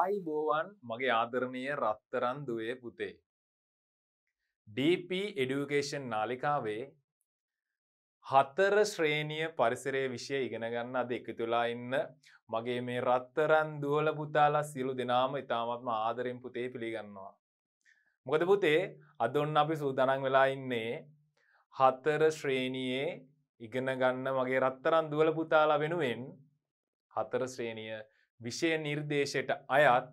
ආයිබෝවන් මගේ ආදරණය රත්තරන් දුවේ පුතේ. DP එඩියුකේෂන් නාලිකාවේ හතර ශ්‍රේණිය පරිසරය විෂය ඉගෙනගන්න අද එකතුලා ඉන්න මගේ මේ රත්තරන් දුවල පුතාලා සිලු දෙනාම ඉතාමත්ම ආදරෙන් පුතේ පිළිගන්නවා. මොකද පුතේ අදොන්න අපි සූදනන් වෙලා ඉන්නේ හතර ශ්‍රේණියයේ ඉගෙනගන්න මගේ රත්තරන් දුවල පුතාලා වෙනුවෙන් හතර ශ්‍රේණිය විෂය නිර්දේශයට අයත්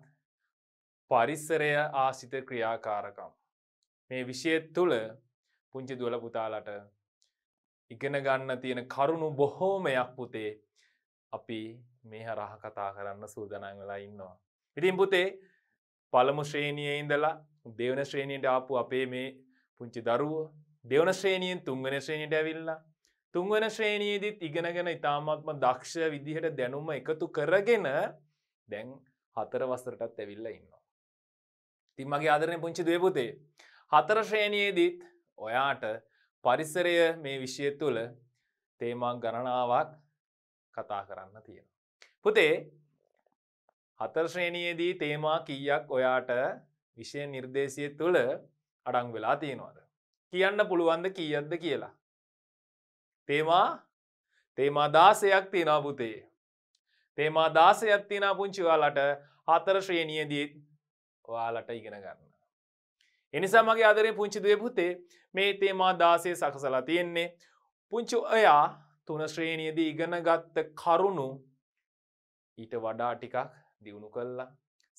පරිස්සරය ආසිත ක්‍රියාකාරකම්. මේ විෂය තුළ පුංචි දුවල පුතාලට ඉගෙන ගන්න තියෙන කරුණු බොහෝමයක් පුතේ අපි මේ හරහ කතා කරන්න සූදනන් වෙලා ඉන්නවා. ඉතින් පුතේ පළමු ශ්‍රේණිය ඉඳලා දෙවන ශ්‍රේණියට ආපු අපේ මේ පුංචි දරුව දෙවන ශ්‍රේණියෙන් තුන්වන ශ්‍රේණියට ඇවිල්ලා තුන්වන ශ්‍රේණයේදීත් ඉගෙනගෙන ඉතාමත්ම දක්ෂ විදිහට දැනුම එකතු කරගෙන දැන් හතර වසරටත් ඇවිල්ල ඉන්නවා. තින් මගේ ආදරණය පුංචි දේපුතේ. හතර ශ්‍රේණයේදීත් ඔයාට පරිසරය මේ විෂය තුළ තේමා ගණනාවක් කතා කරන්න තියෙන. පුතේ හතර ශ්‍රේණයේදී තේමා කීයක් ඔයාට විෂය නිර්දේශය තුළ අඩං වෙලා තියෙනවාද. කියන්න පුළුවන්ද කියද්ද කියලා. තේමා තේමා දාසයක් තියෙනවා පුතේ. තේමා දාසයක් තියෙන පුංචි ඔයාලට හතර ශ්‍රේණියදී ඔයාලට ඉගෙන ගන්න. එනිසා මගේ ආදරේ පුංචි දුවේ පුතේ මේ තේමා දාසය සකසලා තියෙන්නේ. පුංචි ඔයා තුන ශ්‍රේණියදී ඉගෙනගත්ත කරුණු ඊට වඩා ටිකක් දියුණු කල්ලා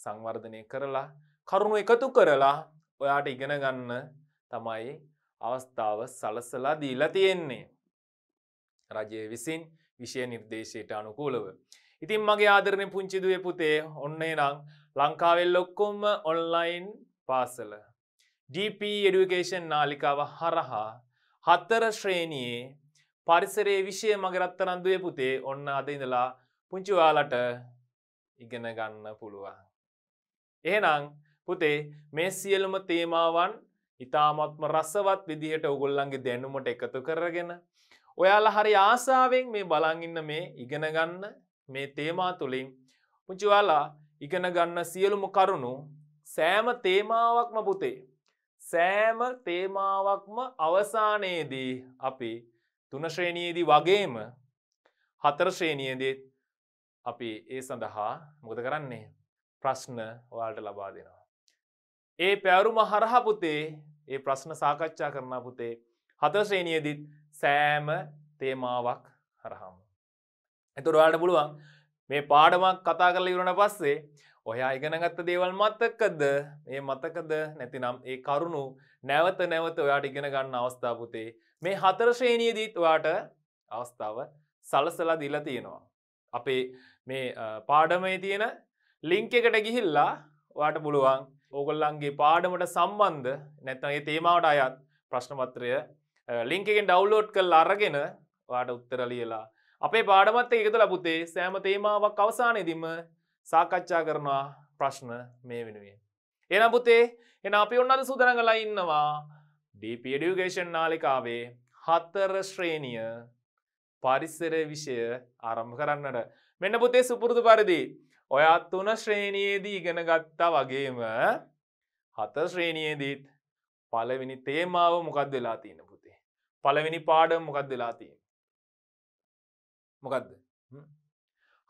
සංවර්ධනය කරලා කරුණු එකතු කරලා ඔයාට ඉගෙන ගන්න තමයි අවස්ථාව සලසලා දීලා තියෙන්නේ. රජය විසින් විෂය නිර්දේශයට අනුකූලව. ඉතින් මගේ ආදරණය පුංචිදුව පුතේ ඔන්නේ නං ලංකාවෙල් ලොක්කොම්ම ඔන්ලයින් පාසල. GP එඩුවකේෂන් නාලිකාව හරහා හත්තර ශ්‍රේණයේ පරිසරේ විෂය මගේ රත්තරන්දුවය පුතේ ඔන්න අද ඉඳලා පුංචිවාලට ඉගෙන ගන්න පුළුවන්. එහෙනම් පුතේ මේ සියලුම තේමාවන් ඉතාමත්ම රසවත් විදිහට ඔගොල්ලන්ගේ දැනුමට එකතු කරගෙන ඔයාලා හරි ආසාාවෙන් මේ බලංඉන්න මේ ඉගෙනගන්න මේ තේමා තුළින් පුංචිවාලා ඉගෙනගන්න සියලුම කරුණු සෑම තේමාවක්ම පුතේ සෑම තේමාවක්ම අවසානයේදී අපි තුනශ්‍රේණයේදී වගේම හතරශ්‍රේණියදත් අපි ඒ සඳහා මුද කරන්නේ ප්‍රශ්න ඔයාට ලබා දෙනවා. ඒ පැවරුම හරහපුතේ ඒ ප්‍රශ්න සාකච්ඡා කරන පුතේ හතරශ්‍රේණියදිත් සෑම තේමාවක් හරහාම. එතුරවාට පුළුවන් මේ පාඩමක් කතා කරල ඉරුණ පස්සේ ඔයා ඉගෙනගත්ත දේවල් මතකද ඒ මතකද නැතිනම් ඒ කරුණු නැවත නැවත ඔයාට ඉගෙන ගන්න අවස්ථාපුතේ මේ හතරශේණියදීත් ඔයාට අවස්ථාව සලසලා දිල තියෙනවා. අපේ මේ පාඩමේ තියෙන ලිංක එකට ගිහිල්ලා වාට පුළුවන් ඕගොල්ලන්ගේ පාඩමට සම්බන්ධ නැත්තන ඒ තේමාවට අයත් ප්‍රශ්නපත්‍රය ලිංකෙන් ඩව්ලෝඩ් කල් අරගෙන වාට උත්තර ලියලා අපේ පාඩමත් එකතු ලබුතේ සෑම තේමාවක් අවසානයේදීම සාකච්ඡා කරනවා ප්‍රශ්න මේ වෙනුවේ. එනපුතේ එන අපි ඔන්නද සූදන කලා ඉන්නවා ඩීප ඩියුගේෂන් නාලිකාවේ හත්තර ශ්‍රේණිය පරිස්සර විෂය ආරම්භ කරන්නට මෙන්න පුතේ සුපුරුදු පරිදි ඔයත් තුන ශ්‍රේණියේදී ඉගෙන ගත්තා වගේම හත ශ්‍රේණියේදීත් පලවෙනි තේමාව මොකක් වෙලා තියෙන පළවෙනි පාඩම මොකක් දෙලා තිය මොකක්ද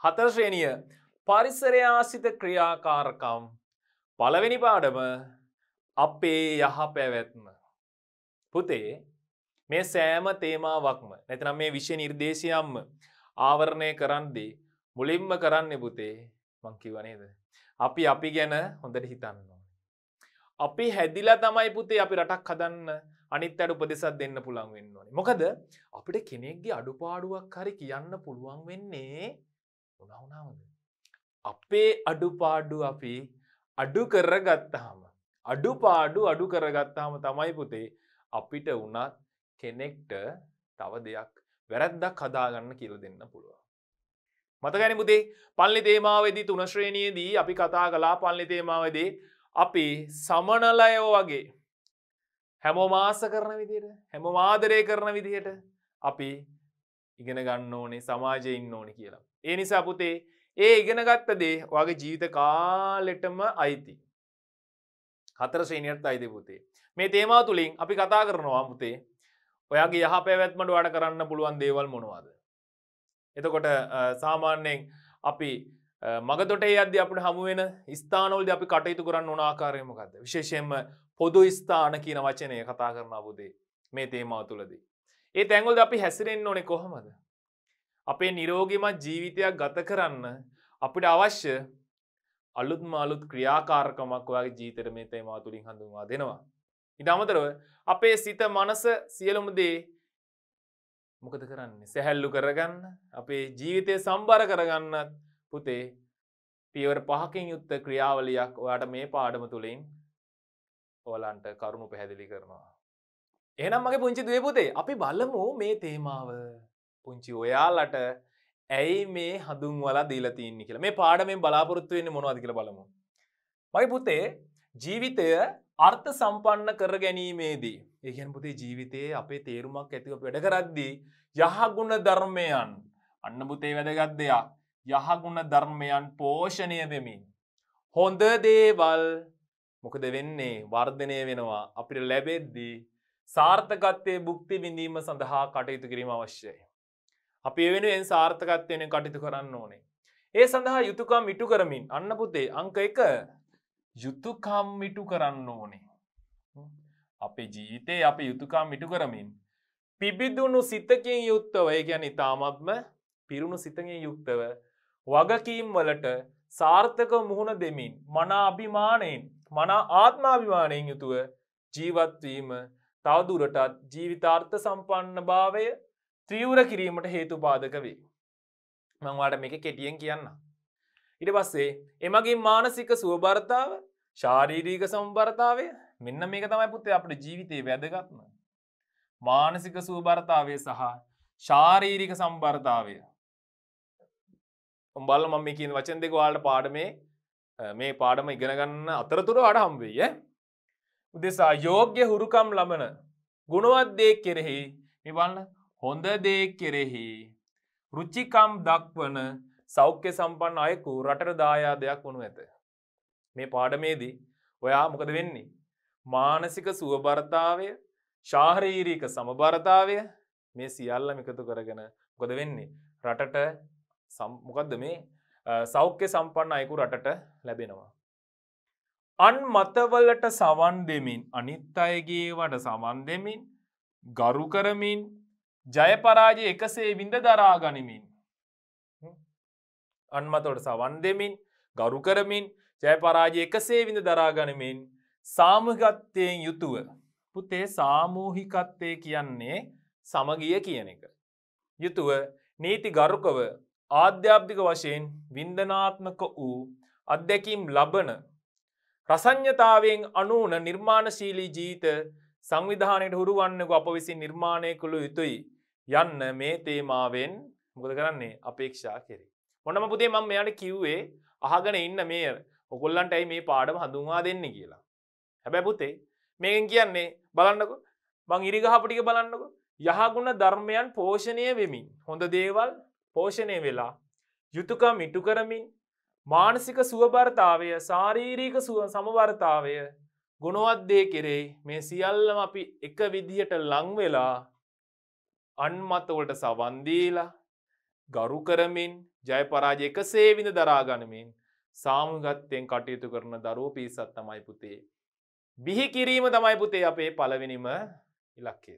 හතරශ්‍රේණිය පරිසරයාසිත ක්‍රියාකාරකම් පළවෙනි පාඩම අපේ යහ පැවැත්ම පුතේ මේ සෑම තේමාවක්ම නැතිනම් මේ විෂය නිර්දේශයම්ම ආවරණය කරන්දී මුලින්ම කරන්න පුතේ මංකිවනේද අපි අපි ගැන හොඳට හිතන්න ඕන අපි හැදිලා තමයි පුතේ අපි රටක් හදන්න අනිත් අයට උපදෙසක් දෙන්න පුළුවන් වෙන්න ඕනේ. මොකද අපිට කෙනෙක්ගේ අඩුපාඩුවක් හරි කියන්න පුළුවන් වෙන්නේ මොනවා වුණාමද? අපේ අඩුපාඩු අපි අඩු කරගත්තාම අඩුපාඩු අඩු කරගත්තාම තමයි පුතේ අපිට වුණත් කෙනෙක්ට තව දෙයක් වැරද්දක් හදාගන්න කියලා දෙන්න පුළුවන්. මතකැන පුතේ පල්ලි තේමාවේදී තුනශ්‍රේණියදී අපි කතා කලා පල්ලි තේමාවදී අපි සමනලයෝ වගේ හැමෝම ආස කරන විදියට හැමෝම ආදරය කරන විදිහට අපි ඉගෙන ගන්න ඕනේ සමාජය ඉන්න ඕනේ කියලා. ඒ නිසා පුතේ ඒ ඉගෙනගත්ත දේ වගේ ජීවිත කාලෙටම අයිති. හතර ශ්‍රේණියට අයිති පුතේ. මේ තේමාව තුලින් අපි කතා කරනවා පුතේ. ඔයාගේ යහපැවැත්මට වැඩ කරන්න පුළුවන් දේවල් මොනවද? එතකොට සාමාන්‍යයෙන් අපි මගතොටේ අද අපට හමුවෙන ස්ථානවලද අපි කටයුතු කරන්න ඕනාකාරයමකක්ද විශේෂයෙන්ම පොදු ස්ථාන කියන වචනය කතා කරන අබුදේ මේ තේමා තුළදී. ඒ තැංගුල්ද අපි හැසිරෙන් ඕනෙ කොහොමද. අපේ නිරෝගිමත් ජීවිතයක් ගත කරන්න අපිට අවශ්‍ය අලුත් මාලුත් ක්‍රියාකාරකමක් ඔයාගේ ජීතර මේ තේමා තුළින් හඳුවා දෙනවා. ඉතාමතරව අපේ සිත මනස සියලුමදේ මොකද කරන්නේ සැහැල්ලු කරගන්න අපේ ජීවිතය සම්බර කරගන්නත් පුතේ පියවර පහකින් යුත්ත ක්‍රියාවලියක් ඔයාට මේ පාඩම තුළින් ඕලන්ට කරුණු පැහැදිලි කරනවා. එහනම් මගේ පුංචි දවපුතේ අපි බලමු මේ තේමාව පුංචි ඔයාලට ඇයි මේ හඳුන් වලා දීලතින්න කියලා මේ පාඩමෙන් බලාපොරොත්තු වෙන්න මොනවද කියල බලමු. මයි පුතේ ජීවිතය අර්ථ සම්පන්න කර ගැනීමේදී. ඒකන් පුතේ ජීවිතයේ අපේ තේරුමක් ඇතිව වැඩ කරද්දී යහගුණ ධර්මයන් අන්න පුතේ වැදගත් දෙයක් යහගුණ ධර්මයන් පෝෂණය වෙමින්. හොඳ දේවල් මොකද වෙන්නේ වර්ධනය වෙනවා අපිට ලැබෙද්දී සාර්ථකත්වය බුක්ති විඳීම සඳහා කටයුතු කිරීම අවශ්‍යයි. අපි වෙනුවෙන් සාර්ථකත්වයෙන කටයුතු කරන්න ඕනේ. ඒ සඳහා යුතුකම් ඉටු කරමින් අන්න පුතේ අංක එක යුතුකම් මිටු කරන්න ඕනේ. අපේ ජීවිතේ අපි යුතුකම් මිටු කරමින් පිබිදුණු සිතකින් යුක්තව ඒ ගැන ඉතාමත්ම පිරුණු සිතකින් යුක්තව වගකීම් වලට සාර්ථක මුහුණ දෙමින් මනා අභිමානයෙන් මනා ආත්මාවිමානයෙන් යුතුව ජීවත්වීම තවදුරටත් ජීවිතාර්ථ සම්පන්න භාවය ත්‍රියවර කිරීමට හේතු පාදක වේ. මංවාට මේක කෙටියෙන් කියන්න. ඉට පස්සේ එමගේ මානසික සුවභර්තාව ශාරීරීක සම්භර්තාවය මෙන්න මේක තමයි පුත්තේ අපට ජීවිතයේ වැදගත්ම. මානසික සුවභර්තාවය සහ ශාරීරික සම්භර්තාවය. උඹල්ල මම කියන වචන් දෙක වාලට පාඩමේ මේ පාඩම ඉගෙනගන්න අතරතුර අඩ හම්වේය උදෙසා යෝග්‍ය හුරුකම් ලබන ගුණවත්දේ කෙරෙහි නිවන්න හොඳ දේ කෙරෙහි රුච්චිකම් දක්වන සෞඛ්‍ය සම්පන්න අයකු රටට දායාදයක් වනු ඇත. මේ පාඩමේදී ඔයා මොකද වෙන්නේ. මානසික සුවභරතාවය ශාහරීරීක සමභරතාවය මේ සියල්ල මිකතු කරගෙන ගොද වෙන්නේ. රටට මොකක්ද මේ සෞඛ්‍ය සම්පන්න අයකු රටට ලැබෙනවා. අන් මතවලට සවන් දෙමින් අනිත් අයගේ වට සවන් දෙමින් ගරු කරමින් ජයපරාජය එකසේ විඳ දරා ගනිමින්. අන්මතවට සවන් දෙමින් ගරු කරමින් ජයපරාජය එකසේ විඳ දරා ගනිමින් සාමගත්තයෙන් යුතුව පුතේ සාමූහිකත්වය කියන්නේ සමගිය කියන එක. යුතුව නීති ගරුකව ආධ්‍යාප්තික වශයෙන් වින්දනාත්මක වූ අත්දැකීම් ලබන රසඥතාවෙන් අනුවන නිර්මාණශීලී ජීත සංවිධානයට හුරුවන්නක අප විසින් නිර්මාණය කළු යුතුයි යන්න මේ තේමාවෙන් මුද කරන්නේ අපේක්ෂා කෙරේ. මොනම පුතේ මං මෙයාට කිව්වේ අහගෙන ඉන්න මේ ඔකොල්ලන්ටයි මේ පාඩම හඳුන්වා දෙන්න කියලා. හැබැ පුතේ මේකෙන් කියන්නේ බලන්නකො බං ඉරිගහපටික බලන්නකො යහගුණ ධර්මයන් පෝෂණය වෙමින් හොඳ දේවල් පෝෂණය වෙලා යුතුකම් ඉටු කරමින් මානසික සුවභර්තාවය සාරීරීක සුව සමවර්තාවය ගුණවත්දේ කෙරෙයි මේ සියල්ලම අපි එක විදිහට ලංවෙලා අන්මතවලට සවන්දීලා ගරු කරමින් ජයපරාජය එක සේවිඳ දරාගනමින් සාමුගත්තයෙන් කටයුතු කරන දරුව පිසත් තමයි පුතේ. බිහි කිරීම තමයි පුතේ අපේ පලවෙනිම ඉලක්කය.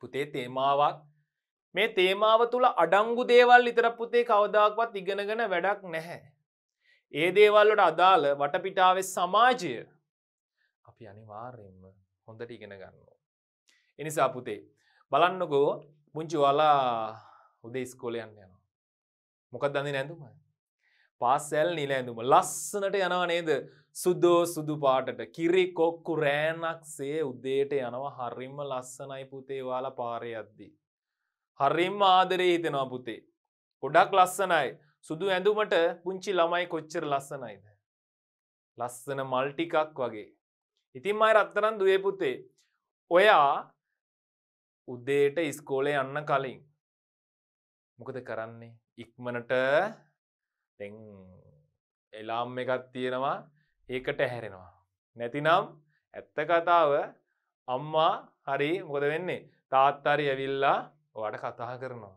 පුතේ තේමාවක් මේ තේමාව තුළ අඩංගු දේවල් ඉතර පුතේ කවදාක්වත් ඉගෙනගෙන වැඩක් නැහැ. ඒ දේවල්ලට අදාළ වටපිටාව සමාජය අපි අනිවාර්යෙන්ම හොඳට ඉගෙන ගන්නවා. එනිසා පුතේ බලන්නකෝ පුංචි වලා උදේ ඉස්කෝලයන්න යනවා. මොකක් දන්නේ නැඳුම. පාසැල් නිල ඇඳුම ලස්සනට යනවා නේද සුද්දෝ සුදු පාටට කිරි කොක්කු රෑනක් සේ උදේට යනවා හරිම ලස්සනයි පුතේ වාලා පාරයද්දී. හරිම් ආදරේ හිතෙනවා පුතේ. ගොඩක් ලස්සනයි. සුදු ඇඳුමට පුංචි ළමයි කොච්චර ලස්සනයිද. ලස්සන මල් ටිකක් වගේ. ඉතින් මයි රත්තරන් දුවේ පුතේ. ඔයා උදේට ඉස්කෝලේ යන්න කලින්. මොකද කරන්නේ ඉක්මනට තැන් එලාම් එකත් තියෙනවා ඒකට හැරෙනවා. නැතිනම් ඇත්ත කතාව අම්මා හරි මොකද වෙන්නේ තාත්තරි ඇවිල්ලා ඔට කතා කරනවා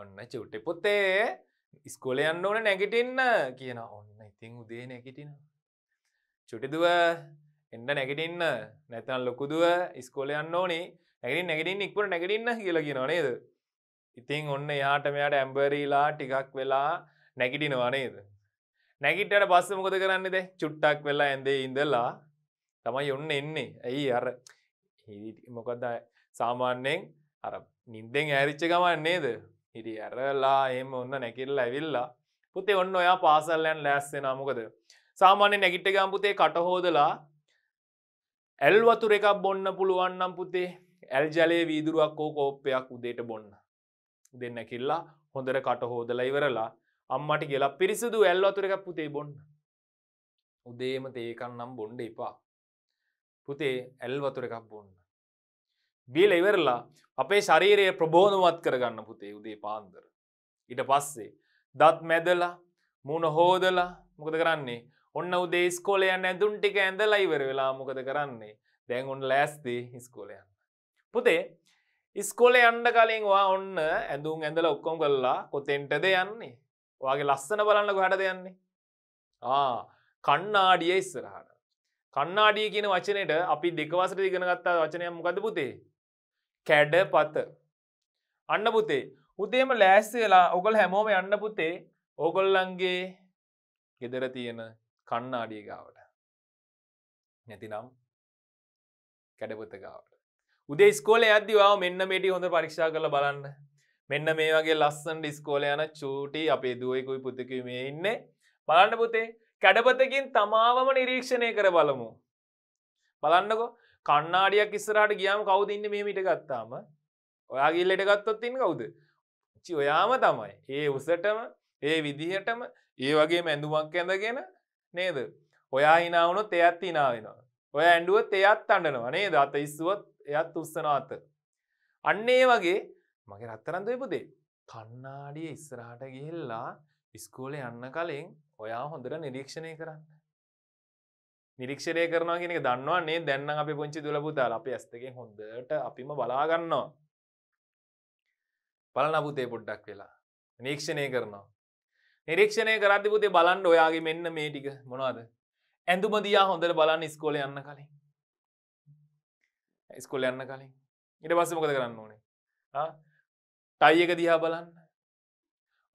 ඔන්න චුට්ටි පුත්තේ ඉස්කොල යන්න ඕන නැගිටින්න කියන ඔන්න ඉතිං උදේ නැගිටින චුටිදුව එන්න නැගිටින්න නැතන් ලොකුදුව ඉස්කොල යන්න ඕනේ නැගින් නැගටින් ඉක්පුට නැගටින්න කියලා කියෙන නේද ඉතිං ඔන්න යාට මෙයාට ඇම්බරීලා ටිකක් වෙලා නැගිටිනවා නේද නැගිටට පස්ස මොකද කරන්නද චුට්ටක් වෙලා ඇඳේ ඉඳලා තමයි ඔන්න එන්නේ ඇයි අර මොකද සාමාන්‍යයෙන් අර නින්දෙන් ඇරිච්ච ගමන් නේද හිටි ඇරලා එම ඔන්න නැකිල්ල ඇවිල්ලා පුතේ ඔන්න ඔයා පාසල්ලැන් ලෑස්සෙන මොකද සාමාන්‍ය නැගිට ගම් පුතේ කටහෝදලා ඇල්වතුර එකක් බොන්න පුළුවන්නම් පුතේ ඇල් ජලයේ වීදුරුවක් ෝ කෝප්පයක් උදේට බොන්න දෙන්න කිල්ලා හොඳර කටහෝදල ඉවරලා අම්මට කියලා පිරිසිදු ඇල්වතුර එකක් පුතේ බොන්න උදේම තේකන්නම් බොන්්ඩ එපා පුතේ ඇල්වතුර එකක් බොන්න බීල ඉවරලා අපේ ශරීරය ප්‍රබෝධවත් කරගන්න පුතේ උදේ පාන්දර. ඉට පස්සේ දත් මැදලා මුණ හෝදලා මොකද කරන්නේ ඔන්න උදේ ස්කෝලයන් ඇඳුන් ටික ඇඳලා ඉවර වෙලා මොකද කරන්නේ දැන් ඔන්න ලෑස්දී ඉස්කෝලයන්න. පුතේ ඉස්කොලේ අන්ඩ කලින්වා ඔන්න ඇඳුම් ඇඳල ඔක්කොම් කල්ලා කොතෙන්ටද යන්නේ වගේ ලස්සන බලන්නක හට දෙයන්නේ. ආ කන්නාඩිය ඉස්සරහට. කන්නාඩිය කියන වචනයට අපි දෙකවසට ඉගෙනගත්තා වචනයක් මොකද පුතේ කැඩ පත. අන්න පුතේ උදේම ලෑස්ති වෙලා ඔගොල් හැමෝම යන්න පුතේ ඕගොල්ලන්ගේ ගෙදර තියෙන කන්නාඩිය ගාවට. නැතිනම් කැඩපත ගාවට. උදේ ස්කෝල ඇදදි වා මෙන්න මේටි හොඳ පරික්ෂා කළ බලන්න. මෙන්න මේ වගේ ලස්සන් ඩිස්කෝල යන චූටි අපේ දුවකුයි පුතකීමේ ඉන්න බලන්න පුතේ කැඩපතකින් තමාවම නිරීක්ෂණය කර බලමු. බලන්නකෝ කන්නාඩියක් ඉස්සරහට ගියාම කවුද ඉන්න මේ මිට ගත්තාම ඔයා ගිල්ලට ගත්තොත් ඉන්න කවුද චි ඔයාම තමයි ඒ උසටම ඒ විදිහටම ඒ වගේ මැඳුමක් ඇඳගෙන නේද ඔයා හිනාවනොත් එයත් හිනාවෙනවා ඔය ඇඩුවත් එයත් අඩනවා නේද අත ඉස්සුවත් එයත් උස්සනාත අන්නේ වගේ මගේ රත්තරන්ද එපුදේ කන්නාඩිය ඉස්සරහට ගිහිල්ලා ඉස්කෝලේ යන්න කලින් ඔයා හොඳට නිරීක්ෂණය කරන්න නිරක්ෂරය කරනවා කියෙනෙ දන්නවාන්නේ දැන්න අපි පුංචි දුලපුතාල අප ඇස්තකෙන් හොඳට අපිම බලාගන්නවා පලනපුතේ පොඩ්ඩක් වෙලා නිරීක්ෂණය කරනවා නිරීක්ෂණය කරදි පුතේ බලන්ඩ ඔයාගේ මෙන්න මේ ටික මොනවාද ඇඳුමදයා හොඳට බලන්න ස්කෝල යන්න කලින් ස්කොල යන්න කලින් ඉට පස්ස මොකද කරන්න ඕනේ ටයික දිහා බලන්න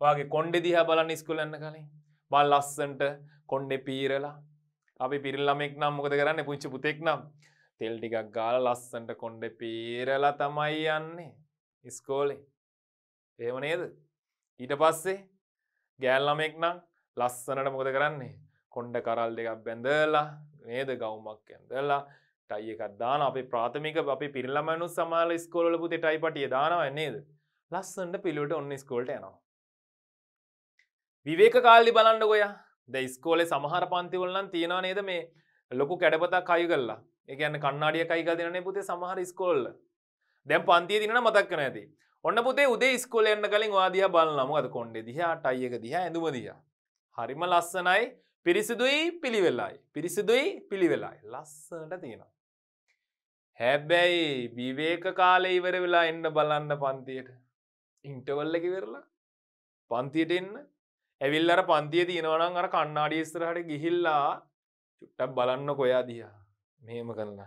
වගේ කොන්ඩෙ දිහා බලන්න ස්කුල යන්න කලින් බල් ලස්සන්ට කොන්්ඩෙ පීරලා අපි පිරිල්ලමෙක් නම් මොකද කරන්න පුංචි පුතෙක් නම් තෙල් ටිකක් ගාල ලස්සන්ට කොන්්ඩ පීරලා තමයි යන්නේ ඉස්කෝලේ එහෙම නේද ඊට පස්සේ ගෑල්ලමෙක් නම් ලස්සනට මොකද කරන්නේ කොන්්ඩ කරල් දෙකක් බැඳලා නේද ගෞමක් ඇඳලා ටයි එකක් දාන අපේ ප්‍රාථමික අපි පිරිල්ලමනු සමාල ස්කෝල පුතේ ටයි පටිය දානවා නේද ලස්සන්ට පිළිවට ඔන්න ස්කෝල්ට යනවා විවේක කාල්ලි බලන්න ගොයා ද ස්කෝලේ සමහර පන්තිවලන් තියෙනවා නේද මේ ලොකු කැඩපතා කයි කල්ලා එකන්න කන්නාඩිය කයිකල් දෙනේ පුතේ සමහර ස්කෝල්ල දැම් පන්තිය තින මතක් කන ඇති ඔන්න පුතේ උදේ ස්කෝල එන්න කලින් වාදිය බලන්නම අද කොන්ඩේ දිහා අටයික දිහා ඇඳුමදිය හරිම ලස්සනයි පිරිසිදුයි පිළිවෙල්ලායි පිරිසිදුයි පිළිවෙලායි ලස්සනට තියෙනවා. හැබැයි විවේක කාලෙ ඉවර වෙලා එන්න බලන්න පන්තියට ඉන්ටවල්ලකි වෙරලා පන්තියට එන්න ඇවිල්ලර පන්තිය තියෙනවනම් අර කන්නාඩි ස්තරහට ගිහිල්ලා චුට්ටක් බලන්න කොයා දිහා මෙහෙම කරන්න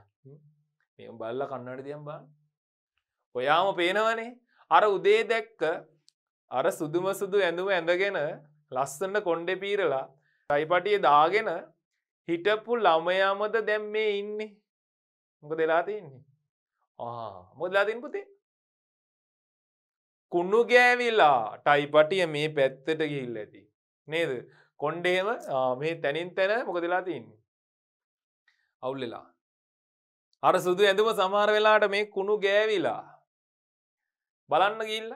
මේ බල්ල කන්නට තියම් බා ඔයාම පේනවනේ අර උදේ දැක්ක අර සුදුම සුදු ඇඳුම ඇඳගෙන ලස්සන්න කොන්්ඩෙ පීරලා තයිපටිය දාගෙන හිටපු ළමයාමද දැම් මේ ඉන්නේ මොක දෙලා තින්නේ මොදලාතින් පුතේ කුණු ගෑවිලා ටයිපටිය මේ පැත්තට ගිල්ල ඇති නේද කොන්්ඩේම මේ තැනින් තැන මොකදලා තින්නේ අවුල්ලලා අර සුදු ඇඳම සමාර වෙලාට මේ කුණු ගෑවිලා බලන්න ගිල්ල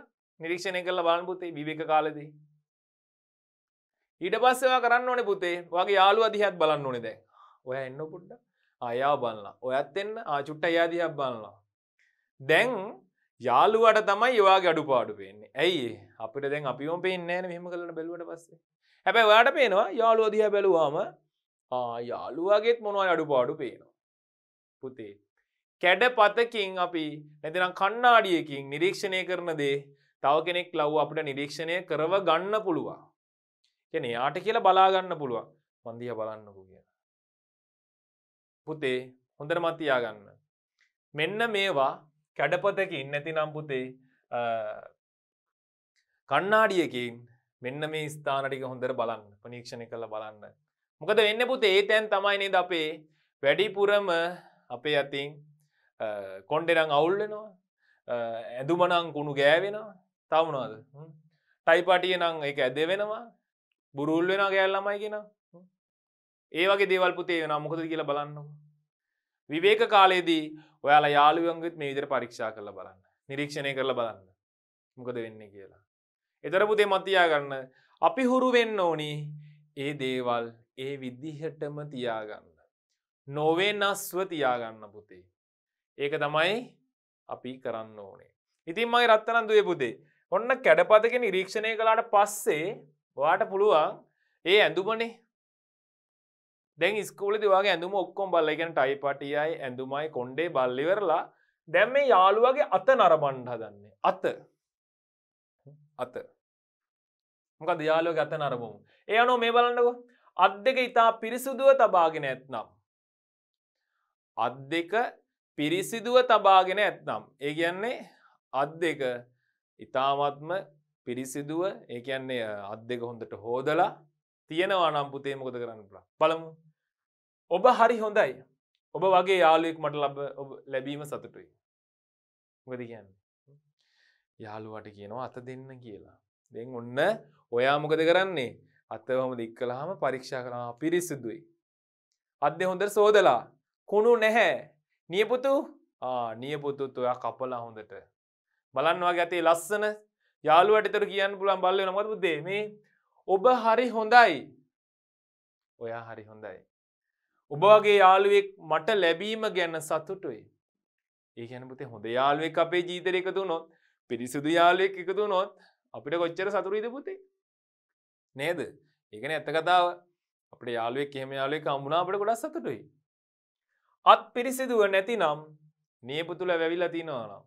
නිරීක්ෂණය කරලා බලන් පුතේ විවේක කාලෙදී ඊට පස්සේවා කරන්න ඕනේ පුතේ වගේ යාළුවා දිහත් බලන්න ඕනේ දැන් ඔයා එන්න පොඩ්ඩක් අයාව බලලා ඔයත් එන්න ආචුට්ට අයා දිහත් බලලා දැන් යාළුවට තමයි ඒවාගේ අඩුපාඩු වෙන්නේ ඇයි අපිට දැන් අපිම පේන්නේ නැහැ නේ මෙහෙම කරලා බැලුවට පස්සේ හැබැ වාට පේනවා යාලෝදිහ බැලුවාම යාළුවගේත් මොනවයි අඩු පාඩු පේනවා. පුතේ. කැඩ පතකින් අපි නැතිනම් කන්නාඩියකින් නිරීක්ෂණය කරන දේ තව කෙනෙක් ලව් අපට නිරීක්ෂණය කරව ගන්න පුළුවන්. කෙන යාට කියලා බලාගන්න පුළුවන් මන්දිහ බලන්නකු කියන. පුතේ හොඳර මතියාගන්න. මෙන්න මේවා කැඩපතකින් නැති නම් පුතේ කන්නාඩියකින් මෙන්න මේ ස්ථානටික හොඳර බලන්න පනීක්ෂණ කළ බලන්න. මොකද වෙන්න පුත ඒ තැන් තමයිනේද අපේ වැඩිපුරම අපේ අතින් කොන්්ඩෙරං අවුල්ලෙනවා ඇඳුමනං කුණු ගෑවෙනවා තවුණාද ටයිපටිය නං එක ඇද වෙනවා බුරුල් වෙන ගෑල්ලමයි කියෙන ඒවගේ දේවල් පුතේ වෙන මොකද කියලා බලන්න. විවේක කාලයේදී ඔයාලා යාළුවන්ගත් මේ විදර පරීක්ෂා කරල බලන්න නිරීක්ෂණය කරල බලන්න මොකද වෙන්නේ කියලා. එතරපු දෙ මතියාගන්න අපි හුරු වෙන්න ඕනි ඒ දේවල් ඒ විද්දිහටම තියාගන්න. නොවේ නස්ව තියාගන්න පුතේ. ඒක තමයි අපි කරන්න ඕනේ. ඉතින් මයි රත්තනන්දුවේ පුදේ ඔන්න කැඩපතක නිරීක්ෂණය කලාට පස්සේ වාට පුළුවන් ඒ ඇඳුමනේ දැන් ස්කූල දවාගේ ඇඳුම ඔක්කොම් බල්ලගෙන ටයිපටියයි ඇඳුමයි කොන්්ඩේ බල්ලිවරලා දැම් මේ යාළුවගේ අත නරබණ්ඩ දන්නේ අත අත මොක දයාලෝ ගත නරමුම් ඒ අනෝ මේ බලන්නකෝ අත් දෙක ඉතා පිරිසුදුව තබාගෙන ඇත්නම් අත් දෙක පිරිසිදුව තබාගෙන ඇත්නම් ඒ කියන්නේ අත් දෙක ඉතාමත්ම පිරිසිදුව ඒ කියන්නේ අත් දෙක හොඳට හෝදලා තියෙනවා නම් පුතේ මොකද කරන්න පුළා පළමු ඔබ හරි හොඳයි ඔබ වගේ යාලුවෙක් මට ලබ ලැබීම සතුටුයි මොකද කියන්නේ යාළුවට කියනවා අත දෙන්න කියලා. දෙන් ඔන්න ඔයා මොකද කරන්නේ අතවම දික් කළාම පරීක්ෂා කරා පිරිසිදුයි. අද හොඳ සෝදලා කුණු නැහැ නියපුතු නියපුතුත් ඔයා කපලා හොඳට බලන්නවාගේ ඇතේ ලස්සන යාළුවටතර කියන්න පුළන් බල්ලය නොමත් බුද්දේ මේ ඔබ හරි හොඳයි ඔයා හරි හොඳයි. ඔබගේ යාළුවෙක් මට ලැබීම ගැන්න සතුටුයි. ඒ ගැනපුතේ හොඳ යාළුවෙක් අපේ ජීතරයකතු නොත් පිරිසිදු යාලෙක් එකතු නොත් අපිට කොච්චර සතුරීද පුතේ නේද ඒකන ඇත්ත කතාව අපට යාලුවේ කෙම යාලේ කම්මුණාපට ගොඩක් සතුටුයි අත් පිරිසිදුව නැති නම් නියපු තුළ වැවිල්ලා තිනවානම්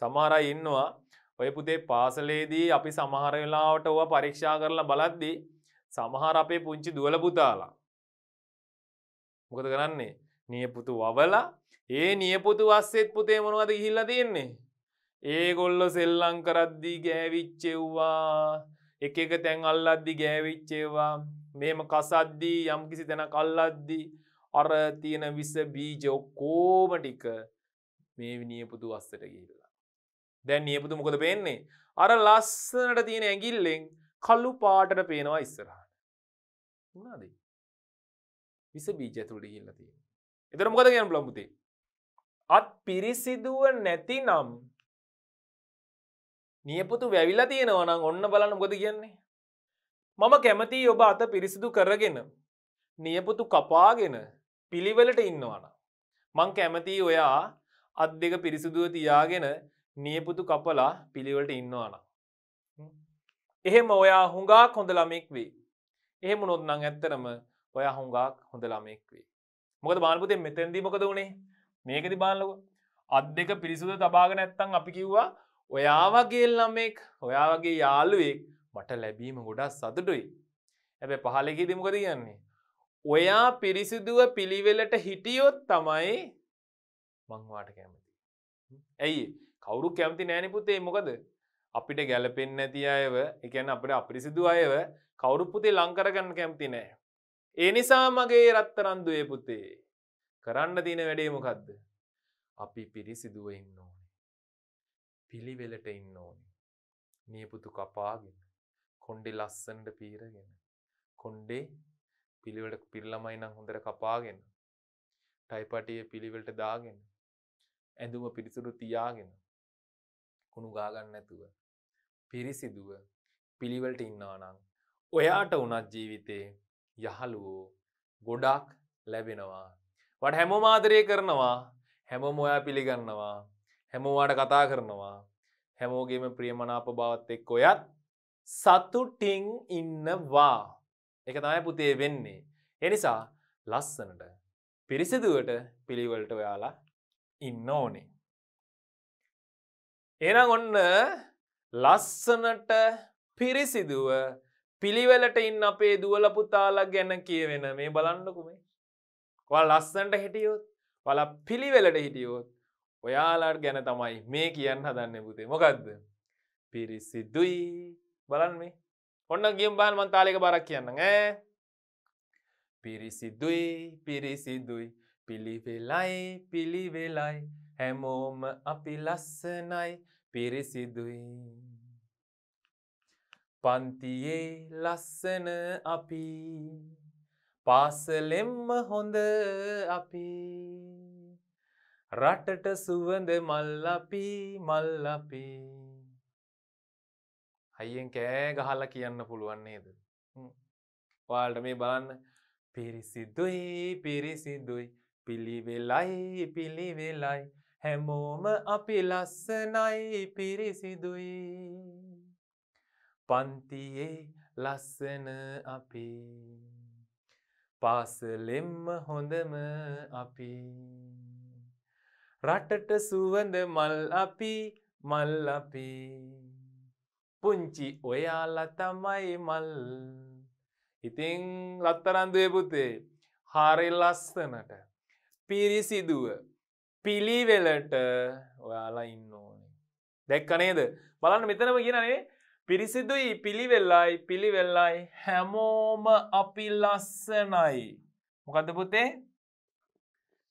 සමහරයි ඉන්නවා ඔය පුතේ පාසලේදී අපි සමහර වෙලාවට ඔව පරීක්ෂා කරලා බලද්දී සමහර අපේ පුංචි දුවල පුතාලා මොකද කරන්නේ නියපුතු වවලා ඒ නියපුතු වස්සෙත් පුතේ මොනවද ගිහිල්ලා තියෙන්නේ ඒගොල්ල සෙල්ලං කරද්දි ගෑවිච්චෙව්වා එක එක තැන් අල්ලද්දි ගෑවිච්චේවා මෙම කසද්දී යම් කිසි තැන කල්ලද්දි අර තියෙන විස බීජ ඔක්කෝම ටික මේ නියපුදු අස්සට ගිහිල්ලා දැන් නියපුදු මොකද පේන්නේ අර ලස්සනට තියෙන ඇගිල්ලෙන් කල්ලු පාටට පේනවා ඉස්සරහට වුණාද විස බීජ ඇතුළට ගිහිල්ලා තියෙන එතර මොකද ගැන බලම්පුතේ අත් පිරිසිදුව නැති නම් නියපුතු වැවිලා තියෙනවනම් ඔන්න බලන්න ගොද කියන්නේ. මම කැමති ඔබ අත පිරිසිදු කරගෙන. නියපුතු කපාගෙන පිළිවෙලට ඉන්නවන. මං කැමති ඔයා අත් දෙක පිරිසිදුව තියාගෙන නියපුතු කපලා පිළිවලට ඉන්නවන. එහෙම ඔයා හුඟක් හොඳ ළමෙක් වේ. එහෙම නොත්නං ඇත්තරම ඔයා හුඟක් හොඳ ළමෙක් වේ. මොකද බාලපුතේ මෙතැන්දී මොකද වුණේ මේකති බාලකෝ අත් දෙක පිරිසුද තබාග නැත්තං අපි කිව්වා ඔයා වගේ ළමෙක් ඔයා වගේ යාළුවෙක් මට ලැබීම ගොඩා සතුටුයි. ඇබ පහලකි දිමකර කියන්නේ. ඔයා පිරිසිදුව පිළිවෙලට හිටියොත් තමයි මංවාට කැමති. ඇයි කවුරු කැමති නෑනිපුතේ මොකද අපිට ගැලපෙන් නැති අයව එකැන අපට අපිරිසිදු අයව කවුරුපුතේ ලංකරගන්න කැමති නෑ. ඒ නිසා මගේ රත්තරන්දුවේ පුතේ කරන්න තින වැඩේ මොකක්ද. අපි පිරිසිදුව ඉන්න ඕන. පිළිවෙලට ඉන්න ඕනි. නියපුතු කපාගෙන කොණ්ඩේ ලස්සනට පීරගෙන කොණ්ඩේ පිළිවෙලට පිරිළමයි නම් හොඳට කපාගෙන ටයිපටිය පිළිවෙලට දාගෙන ඇඳුම පිරිසුදු තියාගෙන කුණු ගා ගන්න නැතුව පිරිසිදුව පිළිවෙලට ඉන්නවා නම් ඔයාට උනත් ජීවිතේ යහළුවෝ ගොඩක් ලැබෙනවා වට හැමෝම ආදරය කරනවා හැමෝම ඔයා පිළිගන්නවා හැමෝවාට කතා කරනවා හැමෝගේම ප්‍රියමනාප බවත් එක්ක ඔයත් සතුටිං ඉන්නවා එක තමයි පුතේ වෙන්නේ. එනිසා ලස්සනට පිරිසිදුවට පිළිවලට ඔයාලා ඉන්න ඕනේ. එනම් ඔන්න ලස්සනට පිරිසිදුව පිළිවෙලට ඉන්න අපේ දුවල පුතාලා ගැන කියවෙන මේ බලන්නකුමේ. වල් ලස්සනට හිටියොත් වල පිළිවෙලට හිටියොත් ඔයාලාට ගැන තමයි මේ කියන්න හදන්න පුතේ මොකක්ද පිරිසිදුයි බලන් මේ ඔන්න ගියම් බාල්මන් තාලෙක බරක් කියන්න ඈ පිරිසිදුයි පිරිසිදුයි පිළිවෙලයි පිළිවෙලයි හැමෝම අපි ලස්සනයි පිරිසිදුයි පන්තියේ ලස්සන අපි පාසලෙම්ම හොඳ අපි රටට සුවඳ මල්ලපි මල්ලපි අයියෙන් කෑ ගහල කියන්න පුළුවන් නේද වාල්ට මේ බලන්න පිරිසිදුයි පිරිසිදුයි පිළිවෙලයි පිළිවෙලයි හැමෝම අපි ලස්සනයි පිරිසිදුයි පන්තියේ ලස්සන අපි පාසලෙම්ම හොඳම අපි රටට සුවඳ මල් අපි මල් අපි පුංචි ඔයාලා තමයි මල් ඉතිං රත්තරන්දුවේ පුතේ හරි ලස්සනට පිරිසිදුව පිළිවෙලට ඔයාලා ඉන්න ඕනේ දැක්ක නේද බලන්න මෙතනම කියනේ පිරිසිදුයි පිළිවෙල්ලයි පිළිවෙල්ලයි හැමෝම අපි ලස්සනයි මොකද පුතේ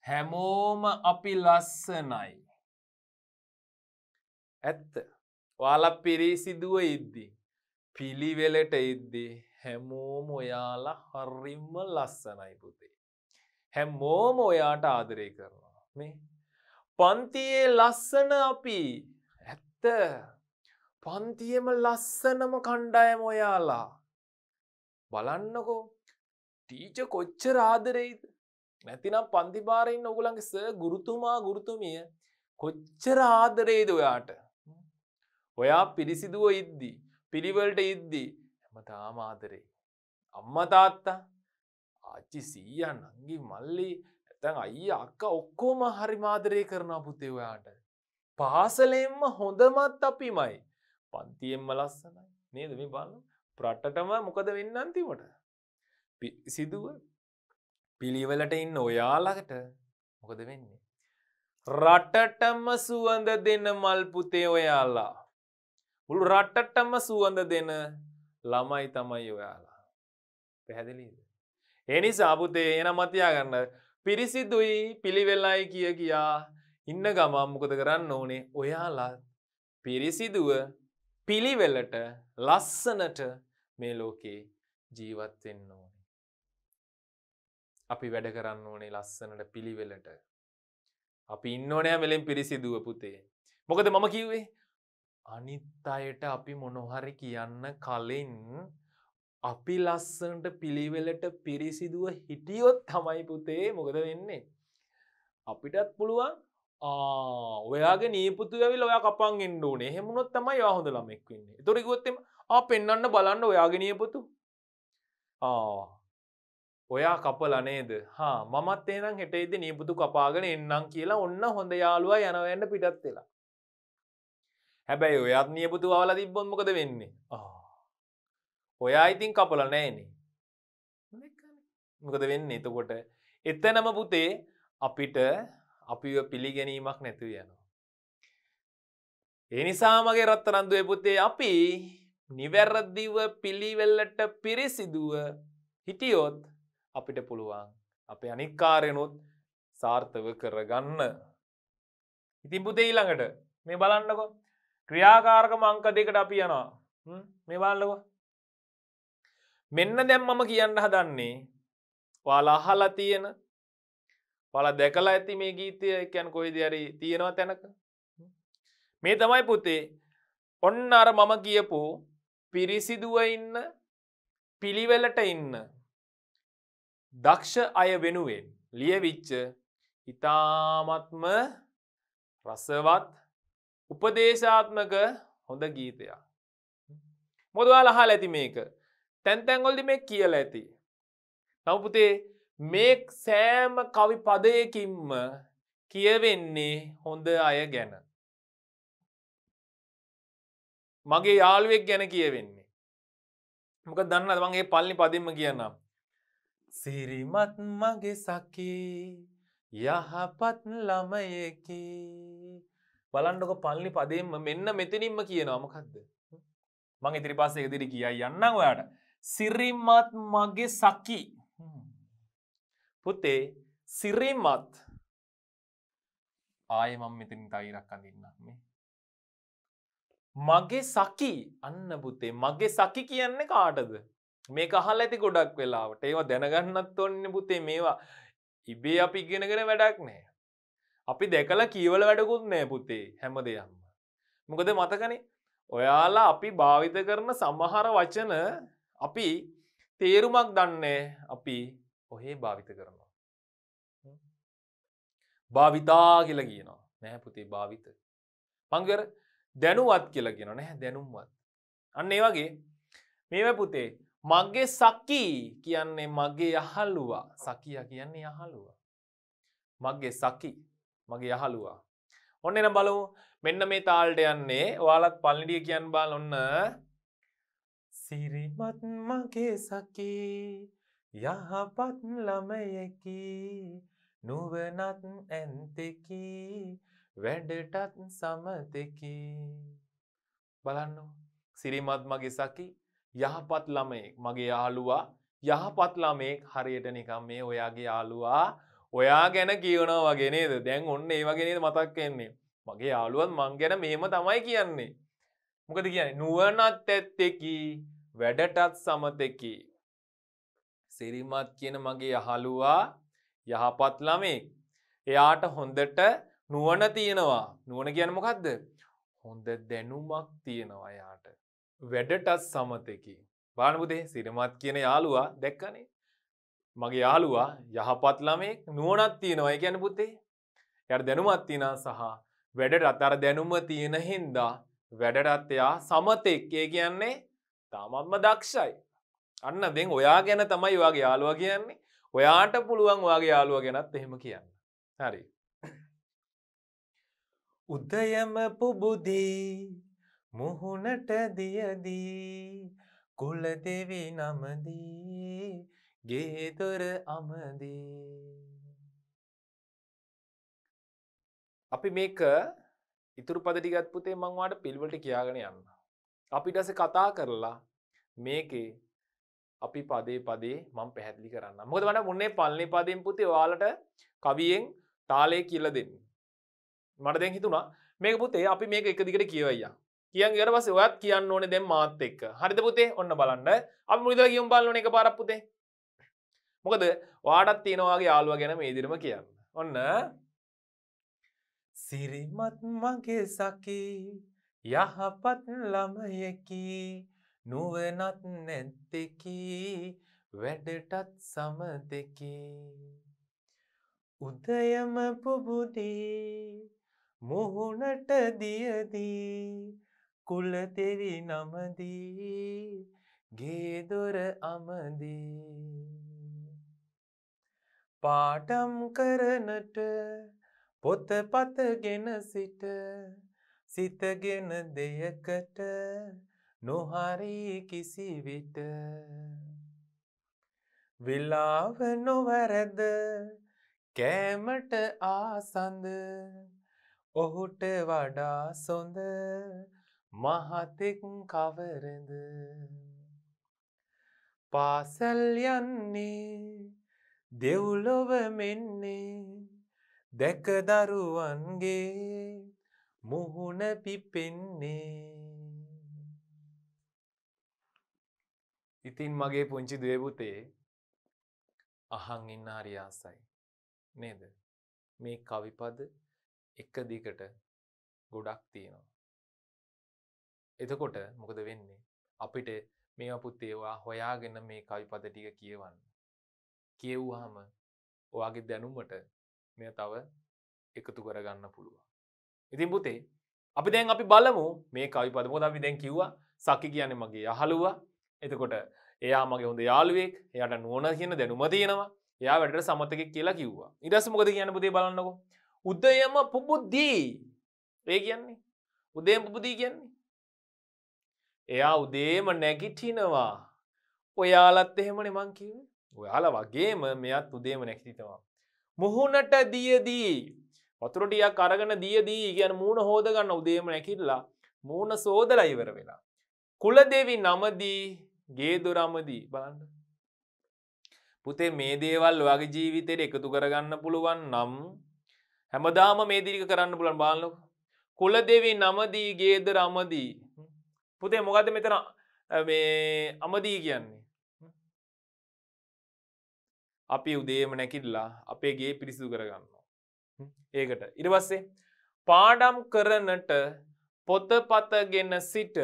හැමෝම අපි ලස්සනයි. ඇත්ත වාල පිරිසිදුව ඉද්දි. පිළිවෙලට ඉද්දි හැමෝම ඔයාලා හරිම්ම ලස්සනයි පුතේ. හැමෝම ඔයාට ආදරය කරනවා මේ. පන්තියේ ලස්සන අපි ඇත්ත පන්තියම ලස්සනම කණ්ඩායම ඔයාලා. බලන්නකෝ ටීච කොච්චර ආදරෙයිද නැතිනම් පන්තිපාරෙන් ඔගුලන්ගේ ස ගුරුතුමා ගුරුතුමිය කොච්චර ආදරේද ඔයාට ඔයා පිරිසිදුව ඉද්දී පිළිවලට ඉද්දී හැමතාම ආදරේ අම්ම තාත්තා ආච්චි සීයා නංගි මල්ලි ඇතැන් අයි අක්ක ඔක්කෝම හරි මාදරය කරන පුතේ ඔයාට පාසලෙන්ම හොඳමත් අපිමයි පන්තියෙන්ම ලස්සනයි නේද මේ බල ප්‍රට්ටටම මොකද වෙන්න අන්තිමට සිදුව පිළිවෙලට ඉන්න ඔයාලකට මොකද වෙන්නේ. රටටම සුවඳ දෙන්න මල්පුතේ ඔයාලා. පුළු රටටම සුවඳ දෙන ළමයි තමයි ඔයාලා. පැහැදිලීද. එනි සාපුතේ එන මතියා ගන්න පිරිසිදුයි පිළිවෙල්ලයි කිය කියා ඉන්න ගමම් මොකද කරන්න ඕනේ ඔයාලත් පිරිසිදුව පිළිවෙලට ලස්සනට මේ ලෝකේ ජීවත්වෙන්න ඕනේ. අපි වැඩ කරන්න ඕනේ ලස්සනට පිළිවෙලට අපි ඉන්නෝනෑ වෙලෙන් පිරිසිදුව පුතේ මොකද මම කිව්වේ අනිත් අයට අපි මොනොහරි කියන්න කලින් අපි ලස්සනට පිළිවෙලට පිරිසිදුව හිටියොත් තමයි පුතේ මොකද වෙන්නේ අපිටත් පුළුවන් ඔයාගේ නීපුතු ඇවිල් ඔයා කපන් ෙන්ඩුවන හෙමුණොත් තමයි යාහොඳ ළමෙක්වෙන්නේ තොරිකොත්තෙම ආ පෙන්න්න බලන්න ඔයාගෙනීපුතු ආ ඔයා කපල නේද හා මත් ඒනම් හෙටයිද නියපුතු කපාගෙන එන්නම් කියලා ඔන්න හොඳ යාළුවා යනවන්න පිටත් වෙලා හැබැයි ඔයත් නියපුතු වාල තිබ්බොන්මකද වෙන්නේ ඔයා ඉතින් කපල නෑනේ මොකද වෙන්න එතකොට එතනම පුතේ අපිට අපිව පිළිගැනීමක් නැතුව යනවා. එනිසාමගේ රත්තරන්දුවේ පුතේ අපි නිවැරදිව පිළිවෙල්ලට පිරිසිදුව හිටියොත් අපිට පුළුවන් අපේ අනික්කාරයනුත් සාර්ථව කරගන්න. ඉතින් පුතේ ඊළඟට මේ බලන්නකො ක්‍රියාකාරක මංක දෙකට අපි යනවා මේ බලන්නකො මෙන්න දැම් මම කියන්න හදන්නේ වාලා අහලා තියෙන පල දැකලා ඇති මේ ගීතය එකැන් කොයිද ඇරි තියෙනවා තැනක මේ තමයි පුතේ ඔන්න අර මම කියපු පිරිසිදුව ඉන්න පිළිවෙලට ඉන්න දක්ෂ අය වෙනුවෙන් ලියවිච්ච ඉතාමත්ම රසවත් උපදේශාත්මක හොඳ ගීතයක්. මොදවා ලහා ඇති මේක තැන්තැන්ගොල්දි මේ කියල ඇති. නවපුතේ මේ සෑම කවි පදයකින්ම කියවෙන්නේ හොඳ අය ගැන. මගේ යාළුවෙක් ගැන කියවෙන්නේ. මොක දන්න තමන්ගේ පල්ලි පදිම කියන්නම්. සිරිමත් මගේ සකී යහපත් ළමයකි බලන්ඩක පල්ලි පදෙම මෙන්න මෙතනින්ම කියනවාමකක්ද මං ඉතිරි පාසය ඉදිරි කියයි යන්න ඔයාට සිරිමත් මගේ සකි පුතේ සිරිමත් ආය මං මෙතින් තයිරක් අඳන්නක්ම මගේ සකි අන්න පුතේ මගේ සකි කියන්නේ කාටද මේ කහල් ඇති ගොඩක් වෙලාවට ඒවා දැනගන්නත් ඔන්න පුතේ මේවා ඉබේ අපි ඉගෙනගෙන වැඩක් නෑ අපි දැකලා කීවල වැඩකුත් නෑ පුතේ හැම දෙයම්ම මොකද මතකනේ ඔයාලා අපි භාවිත කරන සමහර වචන අපි තේරුමක් දන්නේ අපි ඔහේ භාවිත කරනවා භාවිතා කියලා කියනවා නැහැ පුතේ භාවිත පංගර දැනුවත් කියලා කියෙන නැහැ දැනුම්වත් අන්න ඒ වගේ මේව පුතේ මගේ සකී කියන්නේ මගේ යහලුවා සකයා කියන්නේ යහලුවා. මගේ සකි මගේ යහලුවා. ඔන්න එන බලමු මෙන්න මේ තාල්ට යන්නේ ඔයාලත් පල්ලිඩිය කියන්න බාල ඔන්න සිරිමත් මගේ සකී යහපත් ළමයකි නුවනත් ඇන්තෙකි වැඩටත් සමතෙකි බලන්න සිරිමත් මගේ සකි යහපත් ළමයෙක් මගේ යාළුවා යහපත් ළමයෙක් හරියට නිකම් මේ ඔයාගේ යාළුවා ඔයා ගැන කියවනවා වගේනේද දැන් ඔන්න ඒ වගේනේද මතක් එන්නේ මගේ යාළුවත් මං ගැන මෙහෙම තමයි කියන්නේ මොකද කියන්නේ නුවනත් ඇත්තෙකි වැඩටත් සමතෙකි සිරිමත් කියන මගේ යහළුවා යහපත් ළමෙක් එයාට හොඳට නුවන තියෙනවා නුවන කියන මොකක්ද හොඳ දැනුමක් තියෙනවා යාට වැඩටත් සමතකි. පානබුදේ සිරමත් කියන යාලුවා දැක්කනේ. මගේ යාලුවා යහපත් ළමෙක් නුවනත් තියෙනවා ගැන පුතේ. යට දැනුමත් තිනා සහ වැඩටත් අර දැනුම තියෙන හින්දා වැඩටත්යා සමතෙක්කේ කියන්නේ තාමත්ම දක්ෂයි. අන්න දෙන් ඔයා ගැන තමයි වගේ යාලුව කියන්නේ ඔයාට පුළුවන් වගේ යාලුව ගැනත් එහෙම කියන්න. හරි. උදයම පුබුදී මුහුණට දියදී කුල දෙවි නමදී ගේදොර අමදී අපි මේක ඉතුරු පද ටිකත් පුතේ මං වාට පිළිවෙලට කියාගෙන යන්න. අපිට අස කතා කරලා මේකේ අපි පදේ පදේ මං පැහැදිලි කරන්න. මොකද මට මුන්නේ පල්ලි පදයෙන් පුතේ ඔයාලට කවියෙන් තාලේ කියලා දෙන්න. මට දැන් හිතුණා මේක පුතේ අපි මේක එක දිගට කියවයියා. කියන්ගර පස ඔයත් කියන්න ඕන දෙ මාත් එක්ක හරිද පුතේ ඔන්න බලන්න අප මුද කියම් බලන එක පරප්පුතේ මොකද වාඩත් තියෙනවාගේ යාළුව ගැන මේ ඉදිරිම කියන්න ඔන්න සිරිමත් මගේ සකි යහපත් ළමයකි නුවනත් නැත්තෙකි වැඩටත් සම දෙකි උදයම පුබුදී මුහුණට දියදී කුල තෙවි නමදී ගේදොර අමදී පාටම් කරනට පොතපතගෙන සිට සිතගෙන දෙයකට නොහරී කිසිවිට විලාව නොවැරද කෑමට ආසඳ ඔහුට වඩා සොඳ මහතෙක් කවරද පාසැල් යන්නේ දෙව්ලොව මෙන්නේ දැක දරුවන්ගේ මුහුණ පිපෙන්නේ ඉතින් මගේ පුංචි දේපුතේ අහන් ඉන්න හරි ආසයි නේද මේ කවිපද එක දිගට ගොඩක් තියෙනවා එතකොට මොකද වෙන්නේ අපිට මේ අපුත් ඒවා හොයාගෙන මේ කවිපද ටික කියවන්න කියව්වාම ඔයාගේ දැනුමට මෙය තව එකතු කරගන්න පුළුවන් ඉතින් පුතේ අපි දැන් අපි බලමු මේ කවිපද මොද අපි දැන් කිව්වා සකි කියන මගේ යහළුවා එතකොට එයා මගේ හොඳ යාළුවෙක් එයට නුවන කියන දැනුම තියෙනවා යා වැඩට සමතකෙක් කියලා කිව්වා ඉදස් මොකද කියන පුතේ බලන්නකෝ උදයම පුබුද්ධී ඒ කියන්නේ උදයම් පුබුදී කියන්නේ එයා උදේම නැගිටිනවා ඔයාලත් එහෙමන මංකිව ඔයාල වගේම මෙයත් උදේම නැගිටිතවා. මුහුණට දියදී වතුරටිය කරගන දියදී ගැන මූුණ හෝදගන්න උදේම නැකිල්ලා මූුණ සෝදල ඉවර වෙලා. කුලදෙවි නමදී ගේදුරමදී බලන්න. පුතේ මේ දේවල් වගේ ජීවිතයට එකතු කරගන්න පුළුවන් නම් හැමදාම මේදිරික කරන්න පුළන් බාලොක කුල දෙවි නමදී ගේද රමදී පුතේ මොකද මෙතන මේ අමදී කියන්නේ අපි උදේම නැකිල්ලා අපේගේ පිරිසිදු කරගන්නවා ඒකට ඉරවස්සේ පාඩම් කරනට පොතපතගෙන සිට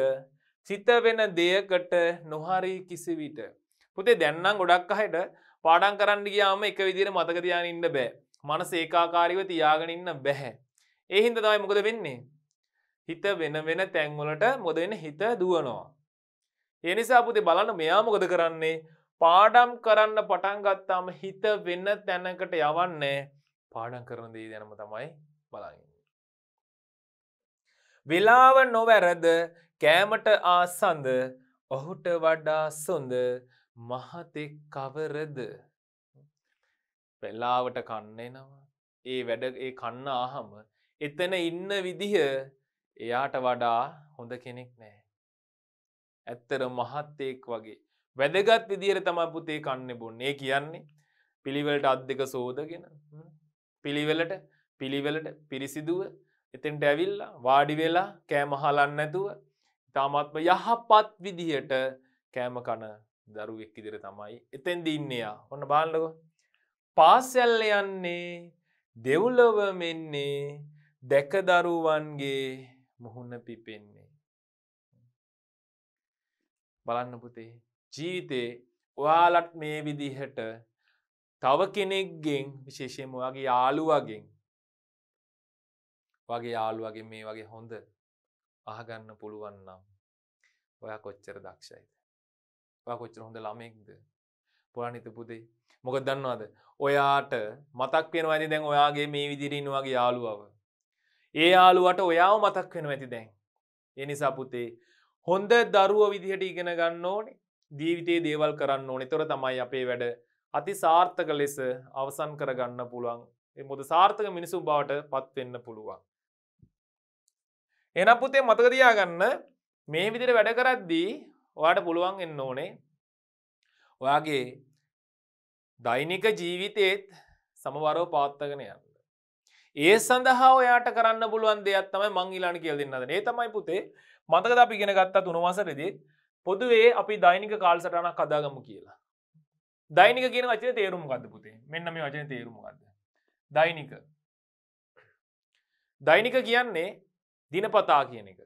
සිත වෙන දෙයකට නොහරි කිසිවිට පුතේ දැන්නම් ගොඩක් අහයට පාඩම් කරන්න ගියාම එක විදිර මතකතියාන ඉන්න බෑ මනස ඒකාකාරිව තියාගෙන ඉන්න බැහැ ඒ හින්ද තමයි මොකද වෙන්නේ හිත වෙන වෙන තැන්වලට මොදවෙන හිත දුවනවා. එනිසා පුති බලන්න මෙයා මොකද කරන්නේ පාඩම් කරන්න පටන්ගත්තාම හිත වෙන්න තැනකට යවන්නේ පාඩම් කරන දී දැනම තමයි බලන්න. වෙලාව නොවැරද කෑමට ආසන්ද ඔහුට වඩා සොඳ මහතෙක් කවරද වෙලාවට කන්නේ නවා ඒ වැඩ ඒ කන්න ආහම එතන ඉන්න විදිහ එයාට වඩා හොඳ කෙනෙක් නෑ. ඇත්තර මහත්තයෙක් වගේ. වැදගත් විදිර තම පුතේ කන්න බොන්නේ කියන්නේ පිළිවලට අත් දෙක සෝදගෙන පිළිවෙලට පිළිවෙලට පිරිසිදුව එතෙන්ට ඇවිල්ලා වාඩිවෙලා කෑමහලන්න ඇතුව ඉතාමත්ම යහපත් විදිහට කෑම කන දරුවෙක් ඉදිර තමයි එතෙන්ද ඉන්නයා ඔන්න බාලකෝ පාසැල්ල යන්නේ දෙව්ලොව මෙන්නේ දැකදරුවන්ගේ මුහුණ පිපෙන්නේ. බලන්න පුතේ ජීවිතේ ඔයාලට මේ විදිහට තව කෙනෙක්ගෙන් විශේෂයෙන් ඔයාගේ යාළුවගෙන් වගේ යාළුවගෙන් මේ වගේ හොඳ අහගන්න පුළුවන් නම් ඔයා කොච්චර දක්ෂයිද ඔයා කොච්චර හොඳ ළමෙක්ද පුරාණිත පුතේ මොකද දන්නවද ඔයාට මතක් වෙනවාද දැන් ඔයාගේ මේ විදිරින් වගේ යාළුවව ඒ යාලුවට ඔයාව මතක් වෙන ඇති දැන්. එනිසා පුතේ හොඳ දරුව විදිහට ඉගෙන ගන්න ඕනේ ජීවිතයේ දේවල් කරන්න ඕනේ තොර තමයි අපේ වැඩ අති සාර්ථක ලෙස අවසන් කරගන්න පුළුවන් මොද සාර්ථක මිනිසුම් බවට පත්වෙන්න පුළුවන්. එන පුතේ මතකතියාගන්න මේ විදිර වැඩ කරද්දී ඔයාට පුළුවන් එන්න ඕනේ ඔයාගේ දෛනික ජීවිතයේත් සමවරෝ පාත්තගෙන යන්න. ඒ සඳහා ඔයාට කරන්න පුළුවන් දෙයක් තමයි මං ඊලාන කියල දෙන්නද ඒ තමයි පුතේ මතකද අපි ගෙන ගත්තා තුනවාසරදේ පොදුවේ අපි දෛනික කාල්සටනක් කදාගමු කියලා දෛනික කියන වචන තේරුම් ගද පුතේ මෙන්න මේ වචන තේරුම් ගද දෛනික දෛනික කියන්නේ දිනපතා කියන එක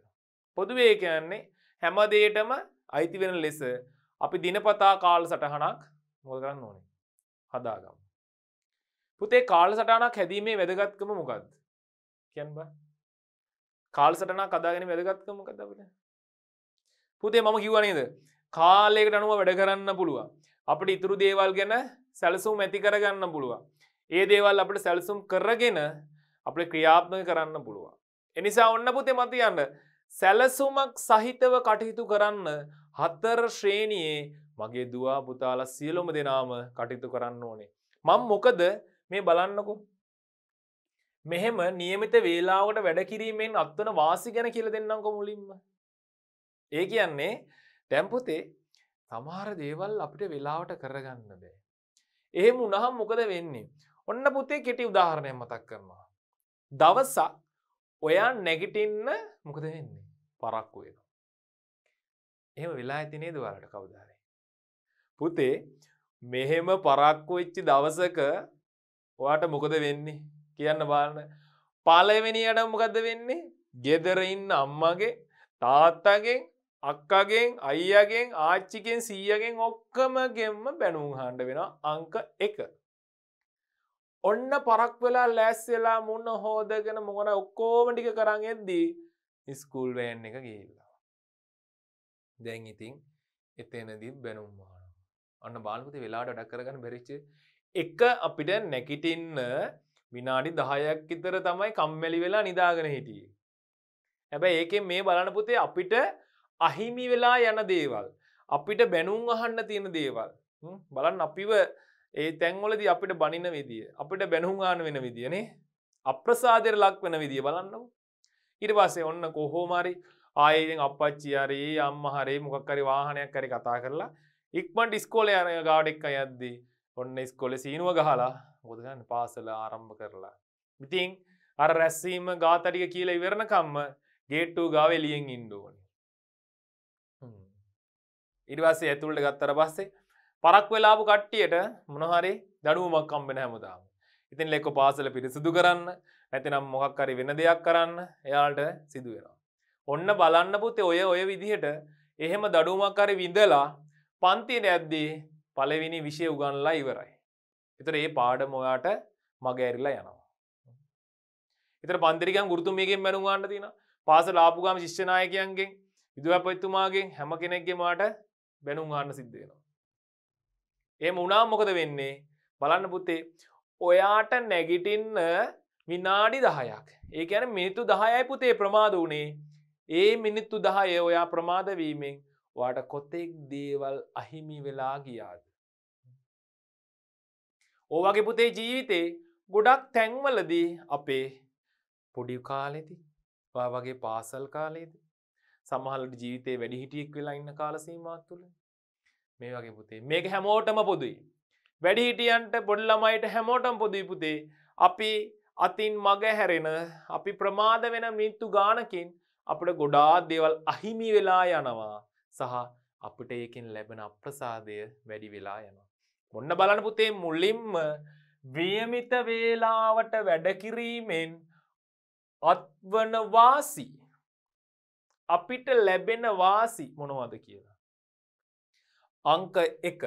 පොදුවේ කියන්නේ හැමදේටම අයිති වෙන ලෙස අපි දිනපතා කාල සටහනක් මොල් කරන්න ඕනේ හදාගම් පුතේ කාල සටනක් හැදීමේ වැදගත්කම මොකක්ද කියන්බ කාල් සටනා කදාගෙන වැදගත්කම කදපට පුතේ මම කිවනේද කාලෙකට අනුව වැඩ කරන්න පුළුවන් අපට ඉතුරු දේවල් ගැන සැලසුම් ඇති කරගන්න පුළුවන් ඒ දේවල් අපට සැලසුම් කරගෙන අපේ ක්‍රියාත්මක කරන්න පුළුවන් එනිසා ඔන්න පුතේ මතියන්න සැලසුමක් සහිතව කටයුතු කරන්න හත්තර ශ්‍රේණයේ මගේ දවා පුතාලා සියලොම දෙනාම කටයුතු කරන්න ඕනේ. මං මොකද මේ බලන්නකු මෙහෙම නියමිත වේලාවට වැඩකිරීමෙන් අත්වන වාසි ගැන කියල දෙන්නක මුලින්ම ඒ කියන්නේ තැම්පුතේ තමාර දේවල් අපිට වෙලාවට කරගන්න බෑ එහෙම උනහම් මොකද වෙන්නේ ඔන්න පුතේ කෙටි උදාහරණය මතක් කරනවා දවසක් ඔයා නැගිටින්න මොකද වෙන්නේ පරක්කු වෙන එහෙම වෙලා ඇතිනේ දවලට කවදාරේ පුතේ මෙහෙම පරක්කු වෙච්චි දවසක ඔයාට මොකද වෙන්නේ කියන්න බාන්න පලවෙනියට මොකද වෙන්නේ ගෙදරඉන්න අම්මගේ තාත්තගෙන් අක්කගෙන් අයියගෙන් ආච්චිකෙන් සීයගෙන් ඔක්කමගෙන්ම බැනුම් හාන්ඩ වෙන අංක එක. ඔන්න පරක් වෙලා ලැස් වෙලා මුන්න හෝදගෙන මොකන ඔක්කෝමටික කරන්න එද්දී ඉස්කූල් වෑන් එක ගිල්ලා. දැන් ඉතින් එතනදී බැනුම්වාන අන්න බාලපති වෙලාට ඩක් කරගන්න බැරිච්චේ එක අපිට නැකිටින්න විනාඩි දහයක් ඉතර තමයි කම්මැලි වෙලා නිදාගෙන හිටියේ. හැබැ ඒක මේ බලන පුතේ අපිට අහිමි වෙලා යන දේවල්. අපිට බැනුම් අහන්න තියෙන දේවල්. බලන්න අපිව ඒ තැන්වලද අපිට බනින විදිිය අපිට බැනුහාන වෙන විදිනේ අප්‍රසාදර ලක් වෙන විදිිය බලන්නව. ඉට පස්සේ ඔන්න කොහෝමරි ආයදෙන් අපච්චියාරයේ අම්මහරේ මොකක්කරි වාහනයක් කරි කතා කරලා ඉක්මට ඉස්කෝල යන ගාඩෙක් අයද්දී ඔන්න ස්කොල සීනුව ගහලා ගොදගන්න පාසල ආරම්භ කරලා. ඉතිං අර රැස්සීම ගාතටික කියල ඉවරණකම්ම ගේට්ටු ගාවෙලියෙන් ඉන්ඩුවන. ඉරිවාසේ ඇතුළට ගත්තර පස්සේ පරක් වෙලාපු කට්ටියට මොනහරි දඩුවමක් කම්බෙන හැමදාම. ඉතින් ලෙක්ක පාසල පිරිසිදු කරන්න ඇතිනම් මොහක්කරි වෙන දෙයක් කරන්න එයාට සිදුවෙනවා. ඔන්න බලන්න පුතේ ඔය ඔය විදිහට එහෙම දඩුමක්කරි විඳලා පන්තියට ඇද්දී පලවෙනි විෂය උගන්ලා ඉවරයි. එතර ඒ පාඩ මොයාට මග ඇරිලා යනවා. එතර පන්දිරිකන් ගුරුතුමියගෙන් බැනුවාන්න තින පාස ලාපුගම ශිෂ්‍යනායකයන්ගෙන් විදුවපත්තුමාගෙන් හැම කෙනෙක්ගේ මට බැනුම්හන්න සිද්ධේනවා. ඒ මුණා මොකද වෙන්නේ බලන්න පුත්තේ ඔයාට නැගිටින්න විනාඩි දහයක් ඒක ඇන මිනිත්තු දහයයි පුතේ ප්‍රමාද වනේ ඒ මිනිත්තු දහය ඔයා ප්‍රමාදවීමෙන් වාට කොතෙක් දේවල් අහිමි වෙලා ගියාද. ඕවගේ පුතේ ජීවිතේ ගොඩක් තැන්වලදී අපේ පොඩි කාලෙති වගේ පාසල් කාලේද සමහලට ජීවිතේ වැඩි හිටියෙක් වෙලා ඉන්න කාලසීමමත් තුළ මේ වගේ පුතේ මේක හැමෝටම පොදුයි වැඩි හිටියන්ට පොඩ්ලමයිට හැමෝටම් පොදුයි පුතේ අපි අතින් මග හැරෙන අපි ප්‍රමාද වෙන මිත්තු ගානකින් අපට ගොඩාත් දේවල් අහිමි වෙලා යනවා සහ අපට ඒකෙන් ලැබෙන අප්‍රසාදය වැඩි වෙලා යනවා ඔන්න බලන පුතේ මුලින්ම වියමිත වේලාවට වැඩකිරීමෙන් අත්වන වාසි අපිට ලැබෙන වාසි මොනවද කියලා. අංක එක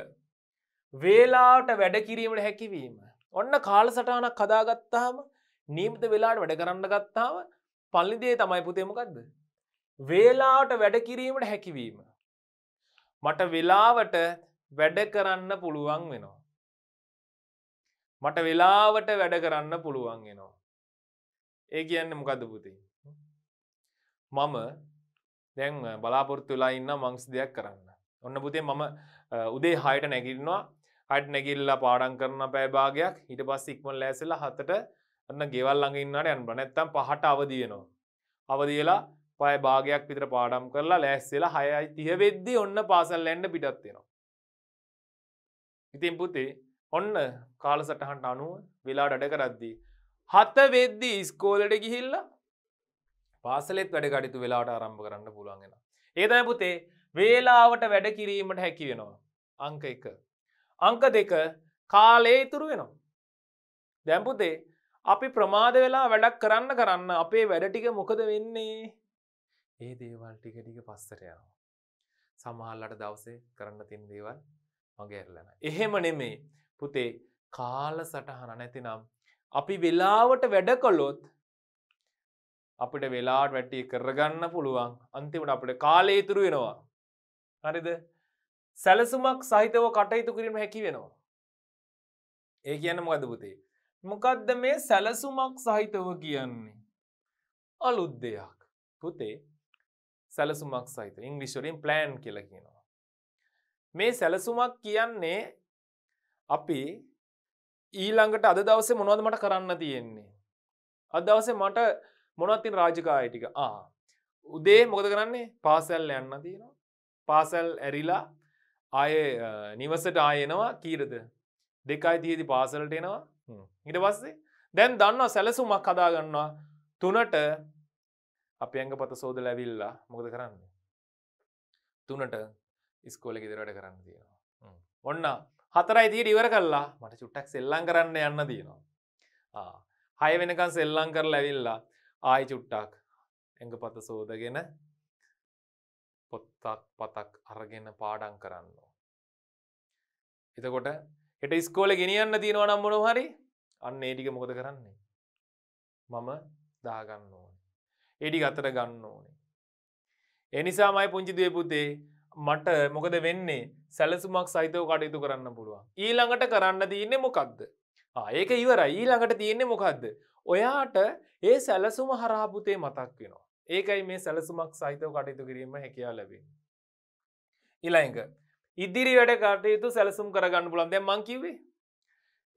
වේලාට වැඩකිරීමට හැකිවීම. ඔන්න කාල සටහනක් කදාගත්තාම නීමිත වෙලාට වැඩ කරන්න ගත්තාව පල්ලිදේ තමයි පුතේමකක්ද. වේලාට වැඩකිරීමට හැකිවීම. මට වෙලාවට වැඩ කරන්න පුළුවන් වෙනවා. මට වෙලාවට වැඩ කරන්න පුළුවන් එනවා. ඒ කියන්න මොකද පුති. මම දැන් බලාපොරත්තු වෙලා ඉන්න මංස් දෙයක් කරන්න. ඔන්න පුතේ මම උදේ හයට නැගිරවා හට නැගිල්ලා පාඩන් කරන පෑභාගයක් හිට පස් ඉක්මල් ලෑසෙලා හතට ඔන්න ගෙවල් ළඟඉන්නට යන් බනැත්තම් පහට අවදියනවා. අවදියලා පය භාගයක් විතර පාඩම් කරලා ලෑස්සෙලා හයයි තිය වෙද්දි ඔන්න පාසල් ලැන්ඩ පිටත්වෙනවා. ඉතින් පුතේ ඔන්න කාලසටහන්ට අනුව වෙලා ඩඩ කරද්දී. හත වෙද්දී ස්කෝලට ගිහිල්ල පාසලෙත් වැඩ ගඩිතු වෙලාට ආරම්භ කරන්න පුළුවන්ගෙන. ඒතයි පුතේ වේලාවට වැඩ කිරීමට හැකි වෙනවා. අංක එක. අංක දෙක කාලේ ඉතුරු වෙනවා. දැම්පුතේ අපි ප්‍රමාද වෙලා වැඩක් කරන්න කරන්න අපේ වැඩ ටික මොකද වෙන්නේ ඒ දේවල් ටික ටික පස්සට යනවා සමහල්ලට දවසේ කරන්න තින් දේවල් මගේරලන. එහෙම නෙමේ පුතේ කාල සටහන නැතිනම් අපි වෙලාවට වැඩ කළොත් අපිට වෙලාට වැටි කරගන්න පුළුවන් අන්තිමට අපට කාලය ඉතුරු වෙනවා. හරිද සැලසුමක් සහිතව කටයුතු කිරීම හැකි වෙනවා. ඒ කියන්න මොකද පුතේ. මොකක්ද මේ සැලසුමක් සහිතව කියන්නේ. අලුත් දෙයක් පුතේ සැලසුමක් සහිත ඉංගලිස්වරින් ප්ලෑන් කියලා කියනවා. මේ සැලසුමක් කියන්නේ අපි ඊළඟට අද දවසේ මොනවද මට කරන්න තියෙන්නේ. අද දවසේ මට මොනවත්තින් රාජකාය ටික ආ උදේ මොකද කරන්නේ පාසැල් යන්න තියෙනවා පාසැල් ඇරිලා ආය නිවසට ආයනවා කීරද දෙකයි තියදි පාසලට එනවා ඉට පස්සේ දැන් දන්නවා සැලසුමක් හදාගන්නවා තුනට අපි ඇඟ පත සෝද ලැවිල්ලා මොකද කරන්න තුනට ඉස්කෝල ගෙදරට කරන්න තියෙනවා ඔන්න හතරයි දිට ඉවර කල්ලා මට චුට්ටක් සෙල්ලං කරන්න යන්න තියෙනවා හය වෙනකන් සෙල්ලං කර ලැවිල්ලා ආයි චුට්ටක් ඇඟ පත සෝදගෙන පොත්තක් පතක් අරගෙන පාඩන් කරන්න එතකොට එට ස්කෝල ගෙනියන්න තියෙනවා නම් මොනො හරි අන්න ඒටික මොකද කරන්නේ මම දාගන්න ඕනේ එඩි ගතර ගන්න ඕනේ එනිසාමයි පුංචි දේ පුතේ මට මොකද වෙන්නේ සැලසුමක් සහිතව කටයුතු කරන්න පුළුවන්. ඊළඟට කරන්න තියන්නේ මොකක්ද. ඒක ඉවර ඊළඟට තියන්නේ මොකක්ද. ඔයාට ඒ සැලසුම හරාපුතේ මතක් වෙනවා. ඒකයි මේ සැලසුමක් සහිතව කටයුතු කිරීම හැකයා ලැබින්. ඉලයිඟ. ඉදිරි වැඩ කටයුතු සැලසුම් කරගන්න පුලන් දැ මංකිවේ.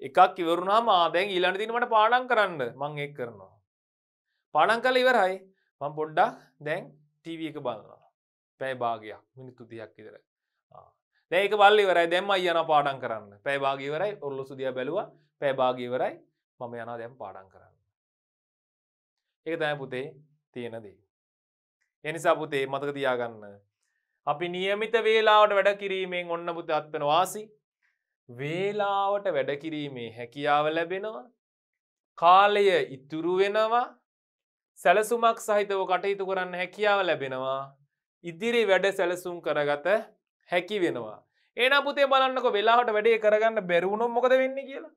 එකක් ඉවරුණා මාදැන් ඊලන තිනීමට පාඩන් කරන්න මං එක් කරනවා. පාඩන් කල ඉවරයි මං පොඩ්ඩක් දැන් ටීව එක බලවා. පැයිභාගයක් මිනිත්තු තියක් ඉදර ඒක බල්ලිවරයි දැම්ම යන පාඩන් කරන්න පැයිභාගීවරයි ඔල්ලු සුදිය බැලුව පැබාගීවරයි මම යනා දැම් පාඩන් කරන්න ඒක තැන පුතේ තියෙනදී. එනිසා පුතේ මතක තියාගන්න අපි නියමිත වේලාවට වැඩ කිරීමෙන් ඔන්න පුත අත්වන වාසි වේලාවට වැඩ කිරීමේ හැකියාව ලැබෙනවා කාලය ඉතුරු වෙනවා සැලසුමක් සහිතව කටයුතු කරන්න හැකියාව ලැබෙනවා ඉදිරි වැඩ සැලසුම් කරගත හැකි වෙනවා. ඒන පුතේ බලන්නක වෙලාහට වැඩේ කරගන්න බැරවුණොම් මොකද වෙන්න කියලා.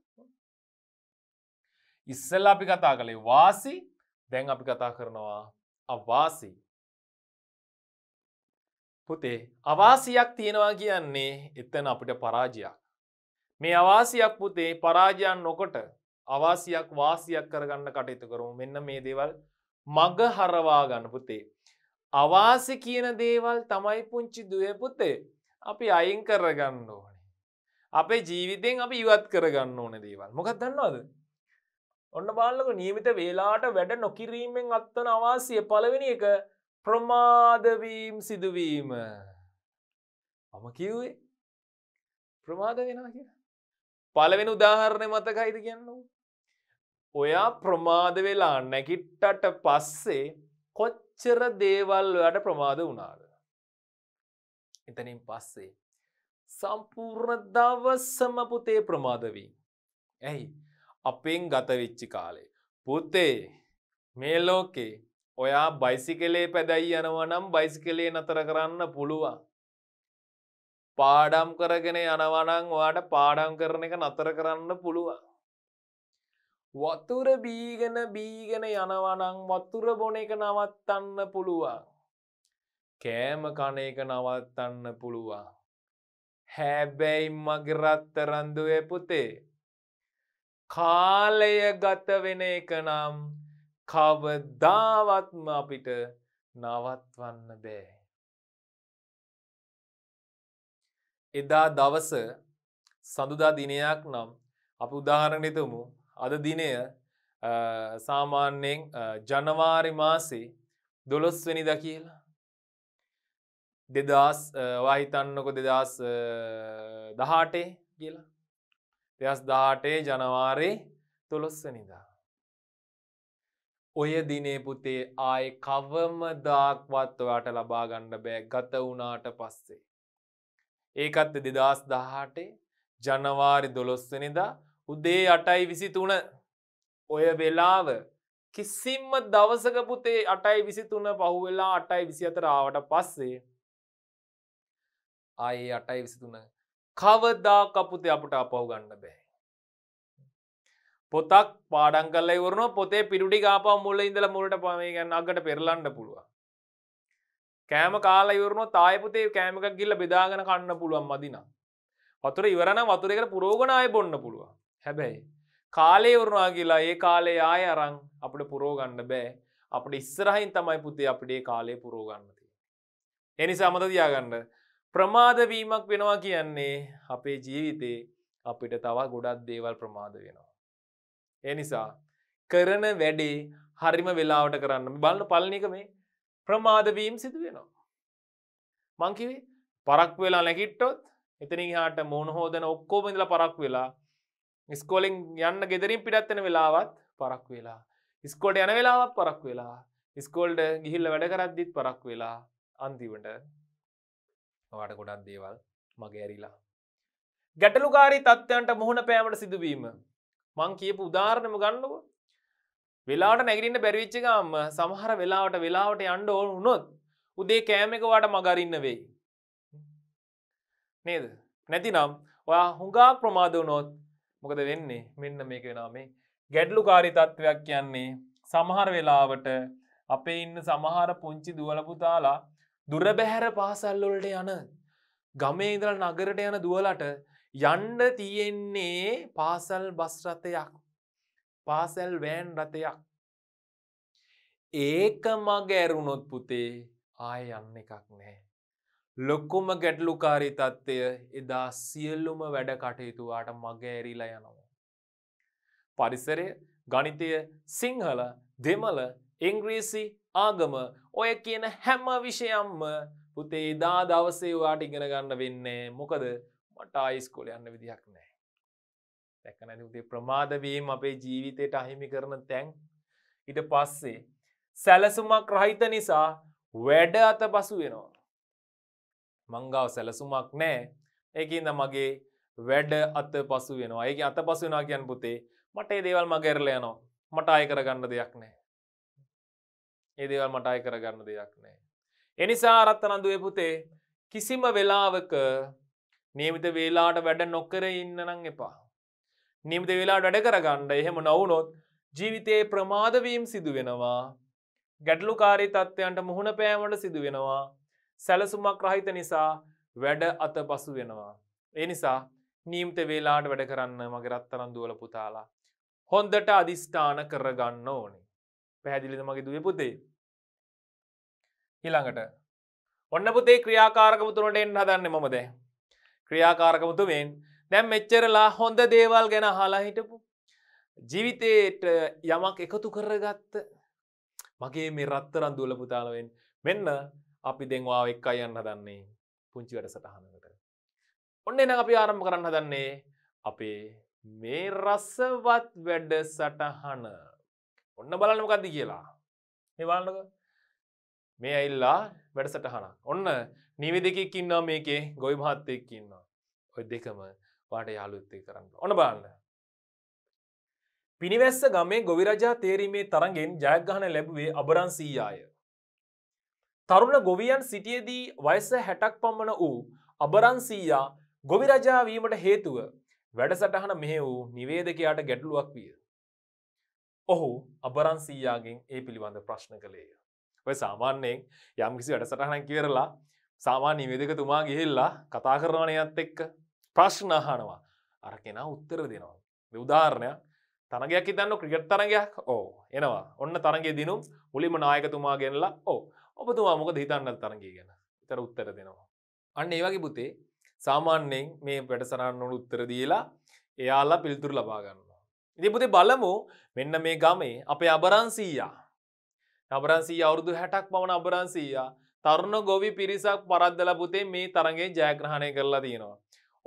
ඉස්සල්ල අපි කතා කළේ වාසි දැන් අපි කතා කරනවා අවාසි. පුතේ අවාසියක් තියෙනවා කියන්නේ එතන අපිට පරාජයක්. මේ අවාසියක් පුතේ පරාජයන් නොකොට අවාසියක් වාසියක් කරගන්න කටයුතු කරමු මෙන්න මේ දේවල් මග හරවා ගන්න පුතේ අවාසි කියන දේවල් තමයි පුංචි දුවේ පුතේ අපි අයින් කරගන්න ඕනේ. අපේ ජීවිතයෙන් අපි ඉවත් කරගන්න ඕන දේවල් මොකක් දන්නවද. ඔන්න බාල්ලක නියමිත වෙලාට වැඩ නොකිරීමෙන් අත්තන අවාසිය පලවෙනි එක ප්‍රමාදවීම් සිදුවීම. මම කිව්වේ ප්‍රමාද වෙනවා කිය. පලවෙන උදාහරණය මතකයිද කියන්න. ඔයා ප්‍රමාද වෙලා නැකිට්ටට පස්සේ කොත් කොච්චර දේවල් ඔයාට ප්‍රමාද වුණාද. එතනින් පස්සේ. සම්පූර්ණ දවස්සම පුතේ ප්‍රමාදවී. ඇයි අපෙන් ගතවිච්චි කාලේ. පුතේ මේ ලෝකේ ඔයා බයිසිකලේ පැදැයි යනවනම් බයිසිකලේ නතර කරන්න පුළුවන්. පාඩම් කරගෙන යනවනං ඔයාට පාඩම් කරන එක නතර කරන්න පුළුවන්. වතුර බීගෙන බීගෙන යනවනං වතුර බොන එක නවත්තන්න පුළුවන්. කෑම කන එක නවත්තන්න පුළුවන්. හැබැයි මගරත්ත රන්දුවේ පුතේ. කාලය ගත වෙන එක නම් කවදාවත්ම අපිට නවත්වන්න බෑ. එදා දවස සඳුදා දිනයක් නම් අප උදාහරණතුමු අද දිනය සාමාන්‍යයෙන් ජනවාරි මාසේ දොළොස්වනිද කියලා. දෙදස් වහිතන්නකො දෙදස් දහටේ කියලා. දෙදස් දාටේ ජනවාරේ තුළොස්සනිදා. ඔය දිනේ පුතේ ආය කවම දාක්වත්වයාට ලබා ගණ්ඩ බෑ ගත වුණාට පස්සේ. ඒකත්ත දෙදස් දහටේ ජනවාරි දොළොස්සනිදා උදේ අටයි විසි තුන ඔය වෙලාව කිසිම්ම දවසක පුතේ අටයි විසි තුන පහුවෙලා අටයි විසි අතර ආවට පස්සේ ආයේ අටයි විසි තුන කවදා කපුතේ අපට අපහු ගන්න බෑ පොතක් පාඩන් කල වරන පොතේ පිඩි කාපා මුල්ල ඉඳල මුලට පමේ ගන්න අගට පෙරලන්න පුළුව කෑම කාලා ඉවරන තායපතේ කෑමකක් ගිල්ල බෙදාගෙන කන්න පුළුවන් මදින වතුර ඉවරන වතුරකට පුරෝගනාය බොන්න පුළුවන් හැබැයි කාලේ වරුණා කියලා ඒ කාලේ ආය අරං අපට පුරෝගන්න බෑ අපට ඉස්සරහින් තමයි පුතේ අපිටේ කාලය පුරෝගන්නති. එනිසා අමත තියාගන්න ප්‍රමාදවීමක් වෙනවා කියන්නේ අපේ ජීවිතේ අපිට තව ගොඩත් දේවල් ප්‍රමාද වෙනවා. එනිසා කරන වැඩේ හරිම වෙලාවට කරන්න බලන්න පලනික මේ ප්‍රමාදවීම් සිදු වෙනවා. මංකිවේ පරක් වෙලා නැකිට්ටොත් එතනින් හාට මෝනහෝදන ඔක්කෝමඳල පරක් වෙලා ඉස්කෝලින් යන්න ගෙදරින් පිටත්වෙන වෙලාවත් පරක් වෙලා. ඉස්කෝට යන වෙලාවත් පරක් වෙලා ඉස්කෝල්ඩ ගිහිල්ල වැඩ කරද්දිත් පරක් වෙලා අන්තිවට වාට ගොඩක් දේවල් මගේ ඇරිලා. ගැටලුකාරී තත්ත්වයන්ට මුහුණ පෑමට සිදුවීම. මං කියපු උදාරණම ගන්නව. වෙලාට නැගරන්න බැරිවිච්චිකම්ම සමහර වෙලාවට වෙලාවට අන්ඩ ඕන වුණොත් උදේ කෑමකවාට මගරන්න වෙයි. නේද නැතිනම් ඔයා හුඟා ප්‍රමාද වනොත් මොකද වෙන්නේ මෙන්න මේක වෙනමේ ගැඩ්ලු කාරි තත්ත්වයක් කියන්නේ සමහර වෙලාවට අපේ ඉන්න සමහර පුංචි දුවලපුතාලා දුරබැහැර පාසල්ලොල්ට යන ගමේ ඉදල නගරට යන දුවලට යන්න තියෙන්නේ පාසල් බස්රථයක් පාසැල් වෑන් රථයක් ඒක මග ඇරුණොත් පුතේ ආය යන්න එකක් නෑ ලොක්කුම ගැටලුකාරී තත්ත්වය එදා සියල්ලුම වැඩ කටයුතුවාට මග ඇරිලා යනවා. පරිසරය ගනිතය සිංහල දෙමල ඉංග්‍රීසි ආගම ඔය කියන හැම විෂයම්ම පුතේ දා දවසේ වාට ඉගෙන ගන්න වෙන්නේ මොකද මට ආයිස්කොල යන්න විදිහක් නෑ. දැක නැති උදේ ප්‍රමාදවීම අපේ ජීවිතයට අහිමි කරන තැන් ඉට පස්සේ සැලසුමක් රහිත නිසා වැඩ අත පසු වෙනවා. මංගාව සැලසුමක් නෑ ඒකන්ද මගේ වැඩ අත පසු වෙනවා ඒක අත පසු වෙනවා කියන් පුතේ මට ඒ දේවල් මගැරලයනවා මට අය කරගන්න දෙයක් නෑ ඒ දේවල් මට අය කරගන්න දෙයක් නෑ එනිසා රත්තනන්දුවේ පුතේ කිසිම වෙලාවක නියමිත වෙලාට වැඩ නොක්කර ඉන්න නං එපා. නියමිත වෙලාට වැඩ කරගණ්ඩ එහෙම නොවුනොත් ජීවිතයේ ප්‍රමාදවීම් සිදුවෙනවා. ගැටලුකාරී තත්ත්වයන්ට මුහුණ පෑමට සිදුවෙනවා. සැලසුමක් රහිත නිසා වැඩ අත පසු වෙනවා. ඒ නිසා නීම්ත වේලාට වැඩ කරන්න මගේ රත්තරන් දුවල පුතාලා. හොන්දට අධිෂ්ඨාන කරගන්න ඕනේ. පැහැදිලිද මගේ දුව පුතේ. ඊළඟට ඔන්න පුතේ ක්‍රියාකාරකමුතුනට එන්න හදන්න මමද. ක්‍රියාකාරකමුතුමෙන් දැම් මෙච්චරලා හොඳ දේවල් ගැන හලා හිටපු. ජීවිතයට යමක් එකතු කරගත්ත මගේ මේ රත්තරන් දුවල පුතාලවෙන් මෙන්න අපි දෙන්වා එක් අයන්න දන්නේ පුංචි වැඩ සටහනකට. ඔන්න එන අපි ආරම්භ කරන්න දන්නේ අපේ මේ රස්සවත් වැඩ සටහන ඔන්න බලන්නමකක්ද කියලා නිවාලක මේ ඇල්ලා වැඩ සටහන ඔන්න නිවිදකෙක් ඉන්නා මේකේ ගොයි මහත්තයෙක් ඉන්නවා ඔය දෙකම වාට යාලුත්තේ කරන්න ඔන බලන්න පිනිවැස්ස ගමේ ගොවිරජා තේරීමේ තරගෙන් ජයග්‍රහණ ලැබුවේ අබරන් සීයාය තරුණ ගොවියන් සිටියදී වයස හැටක් පම්මන වූ අබරන්සීයා ගොවිරජාවීමට හේතුව වැඩසටහන මෙහෙ වූ නිවේදකයාට ගැටලුවක් විය. ඔහු අබරන්සීයාගෙන් ඒ පිළිබඳ ප්‍රශ්න කළේය. ඔය සාමාන්‍යයෙන් යම් කිසි වැඩසටහනක් කියරලා සාමා නිවේදක තුමා ගිහිල්ලා කතා කරනවනයත් එක්ක ප්‍රශ්න අහනවා අර කෙනා උත්තර දෙනවා. උදාහරණයක් තනගයක් ඉතන්න ක්‍රිකට් තරගයක් ඕ එනවා ඔන්න තරගේ දිනුම් මුලිම නායකතුමා ගෙනලා ඕ ඔබතුමා මොකද හිතන්නත් තරගේ ගැන තර උත්තර දෙනවා. අන්න ඒ වගේ පුතේ සාමාන්‍යයෙන් මේ වැඩසරන්නොට උත්තර දීලා එයාල්ලා පිල්තුර ලබාගන්නවා. ඉදි පුතේ බලමු මෙන්න මේ ගමේ අපේ අබරන්සීයා. අබරන්සී අවුරුදු හැටක් පමණ අබරන්සීයා තරුණ ගොවි පිරිසක් පරද්දල පුතේ මේ තරගේ ජයග්‍රහණය කරලා තියෙනවා.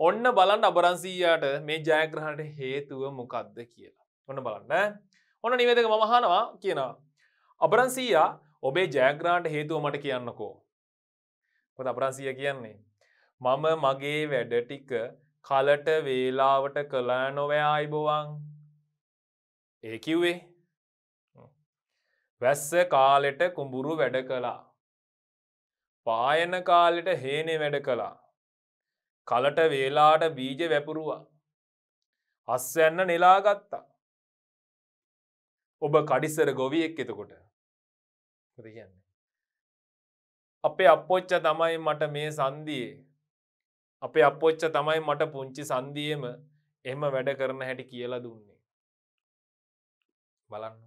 ඔන්න බලන්න අබරන්සීයාට මේ ජයග්‍රහණට හේතුව මොකක්ද කියලා. ඔන්න බලන්න. ඔන්න නිවේදක මමහනවා කියනවා. අබරන්සීයා ඔබේ ජයග්‍රාන්ට හේතුව මට කියන්නකෝ. පොත අපරන්සිය කියන්නේ. මම මගේ වැඩ ටික කලට වේලාවට කලා නොවෑ අයිබොවන් ඒ කිව්වේ වැස්ස කාලෙට කුඹුරු වැඩ කළා පායන කාලෙට හේනේ වැඩ කළා කලට වේලාට බීජ වැපුරුවා අස්සැන්න නෙලාගත්තා ඔබ කඩිස්සර ගොවියෙක් එතකොට කියන්න අපේ අපපොච්ච තමයි මට මේ සන්දියේ අපේ අපපොච්ච තමයි මට පුංචි සන්දියම එම වැඩ කරන හැටි කියලා දුන්නේ බලන්න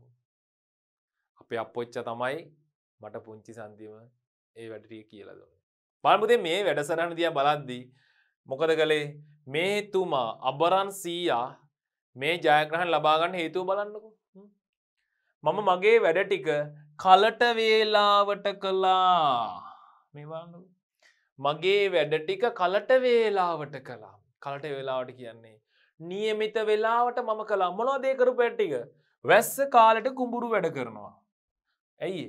අපේ අපපොච්ච තමයි මට පුංචි සන්දිීම ඒ වැඩටිය කියලා දුන්න පල්පුතේ මේ වැඩසරණ දිය බලද්දී මොකද කළේ මේ තුමා අබරන් සීයා මේ ජයග්‍රහන් ලබාගන්න හේතුව බලන්නකු මම මගේ වැඩ ටික කලට වේලාවට කළා මේවාලු මගේ වැඩ ටික කලට වේලාවට කලා කලට වෙලාවට කියන්නේ නියමිත වෙලාවට මම කලා මොනවා දේකරු පැට්ටික වැස්ස කාලට කුඹුරු වැඩ කරනවා ඇයි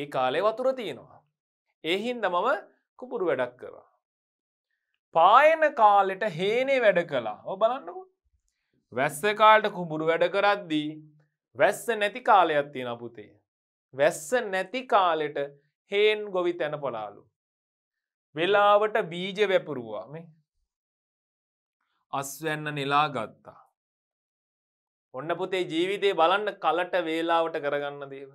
ඒ කාලේ වතුර තියෙනවා ඒහින්ද මම කුඹුරු වැඩක් කරා පායන කාලෙට හේනේ වැඩ කලා ඔ බලන්නකු වැස්ස කාලට කුඹුරු වැඩ කරද්දී වැස්ස නැති කාලයක් තියෙන පුතේ වැස්ස නැති කාලෙට හේන් ගොවි තැන පොලාලු. වෙලාවට බීජ වැපුරුවා මේ අස්වැන්න නෙලා ගත්තා. ඔන්න පුතේ ජීවිතය බලන්න කලට වේලාවට කරගන්න දේව.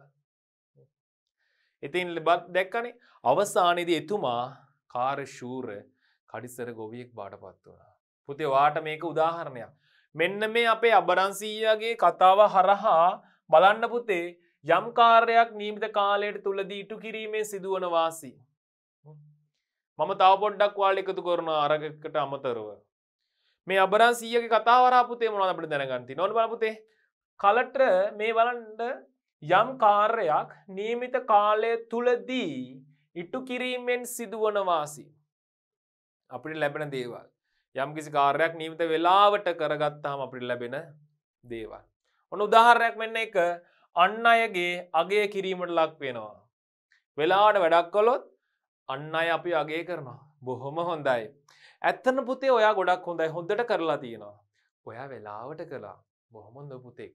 ඉතින් බත් දැක්කනේ අවසානයේදී එතුමා කාර්ශූර කඩිසර ගොවියෙක් බාට පත් වුණා. පුතේ වාට මේක උදාහරණයක්. මෙන්න මේ අපේ අබරන්සීයාගේ කතාව හරහා බලන්න පුතේ යම්කාරයක් නීමිත කාලයට තුළදී ඉටු කිරීමේ සිදුවන වාසී. මම තවපොඩ්ඩක් වාල එකතු කරන අරගකට අමතරව. මේ අබරන් සියක කතාවරාපුතේ මොන අපට දැනගන්ති නොන් බලපුතේ කලට්‍ර මේ වලන්ඩ යම් කාර්යක් නියමිත කාලය තුළදී ඉට්ටු කිරීමෙන් සිදුවන වාසි. අපිට ලැබෙන දේවල්. යම් කිසි කාර්යක් නීමිත වෙලාවට කරගත්තාම අපිට ලැබෙන දේවල්. ඔන්න උදාහරයක් වෙන්න එක අන්න අයගේ අගේ කිරීමට ලක් වෙනවා. වෙලාට වැඩක් කොලොත් අන්න අය අපි අගේ කරනවා. බොහොම හොඳයි. ඇත්තන පුතේ ඔයා ගොඩක් හොඳයි හොඳට කරලා තියෙනවා. ඔයා වෙලාවට කළා බොහොමොන්ද පුතෙක්.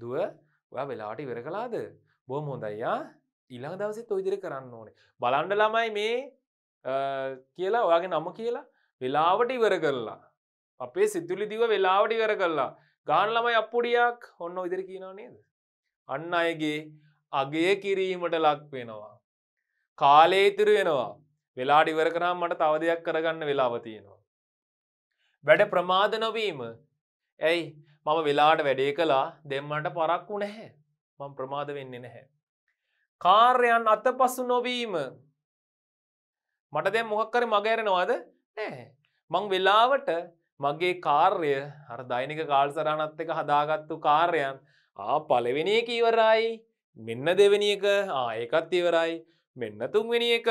දුව ඔයා වෙලාට ඉවර කලාද බොහොම හොඳයියා ඊළඟ දවසෙත් ඔයිදිරි කරන්න ඕනේ. බලන්ඩ ළමයි මේ කියලා ඔයාගේ නම කියලා වෙලාවට ඉවර කරලා. අපේ සිතුලි දිව වෙලාවට ඉවර කරලා ගාන ළමයි අපපුඩියක් ඔන්න ඉදිරි කියනවා නේද. අන්න අයගේ අගේ කිරීමට ලක් වෙනවා. කාලේතිර වෙනවා වෙලාඩි වරකනම් මට තව දෙයක් කරගන්න වෙලාව තියෙනවා. වැඩ ප්‍රමාද නොවීම ඇයි මම වෙලාට වැඩේ කලා දෙම්මට පරක්කු නැහැ මං ප්‍රමාද වෙන්නේ නැහැ. කාර්යන් අත පසු නොවීම මට දැ මොහක්කර මගෑරෙනවාද නෑ මං වෙලාවට මගේ කාර්ය අර දෛනික කාල්සරහනත් එක හදාගත්තු කාර්යන් ආ පලවෙනි එක ඉවරයි මෙන්න දෙවෙනි එක ආයකත් ඉවරයි මෙන්න තුන්වෙනි එක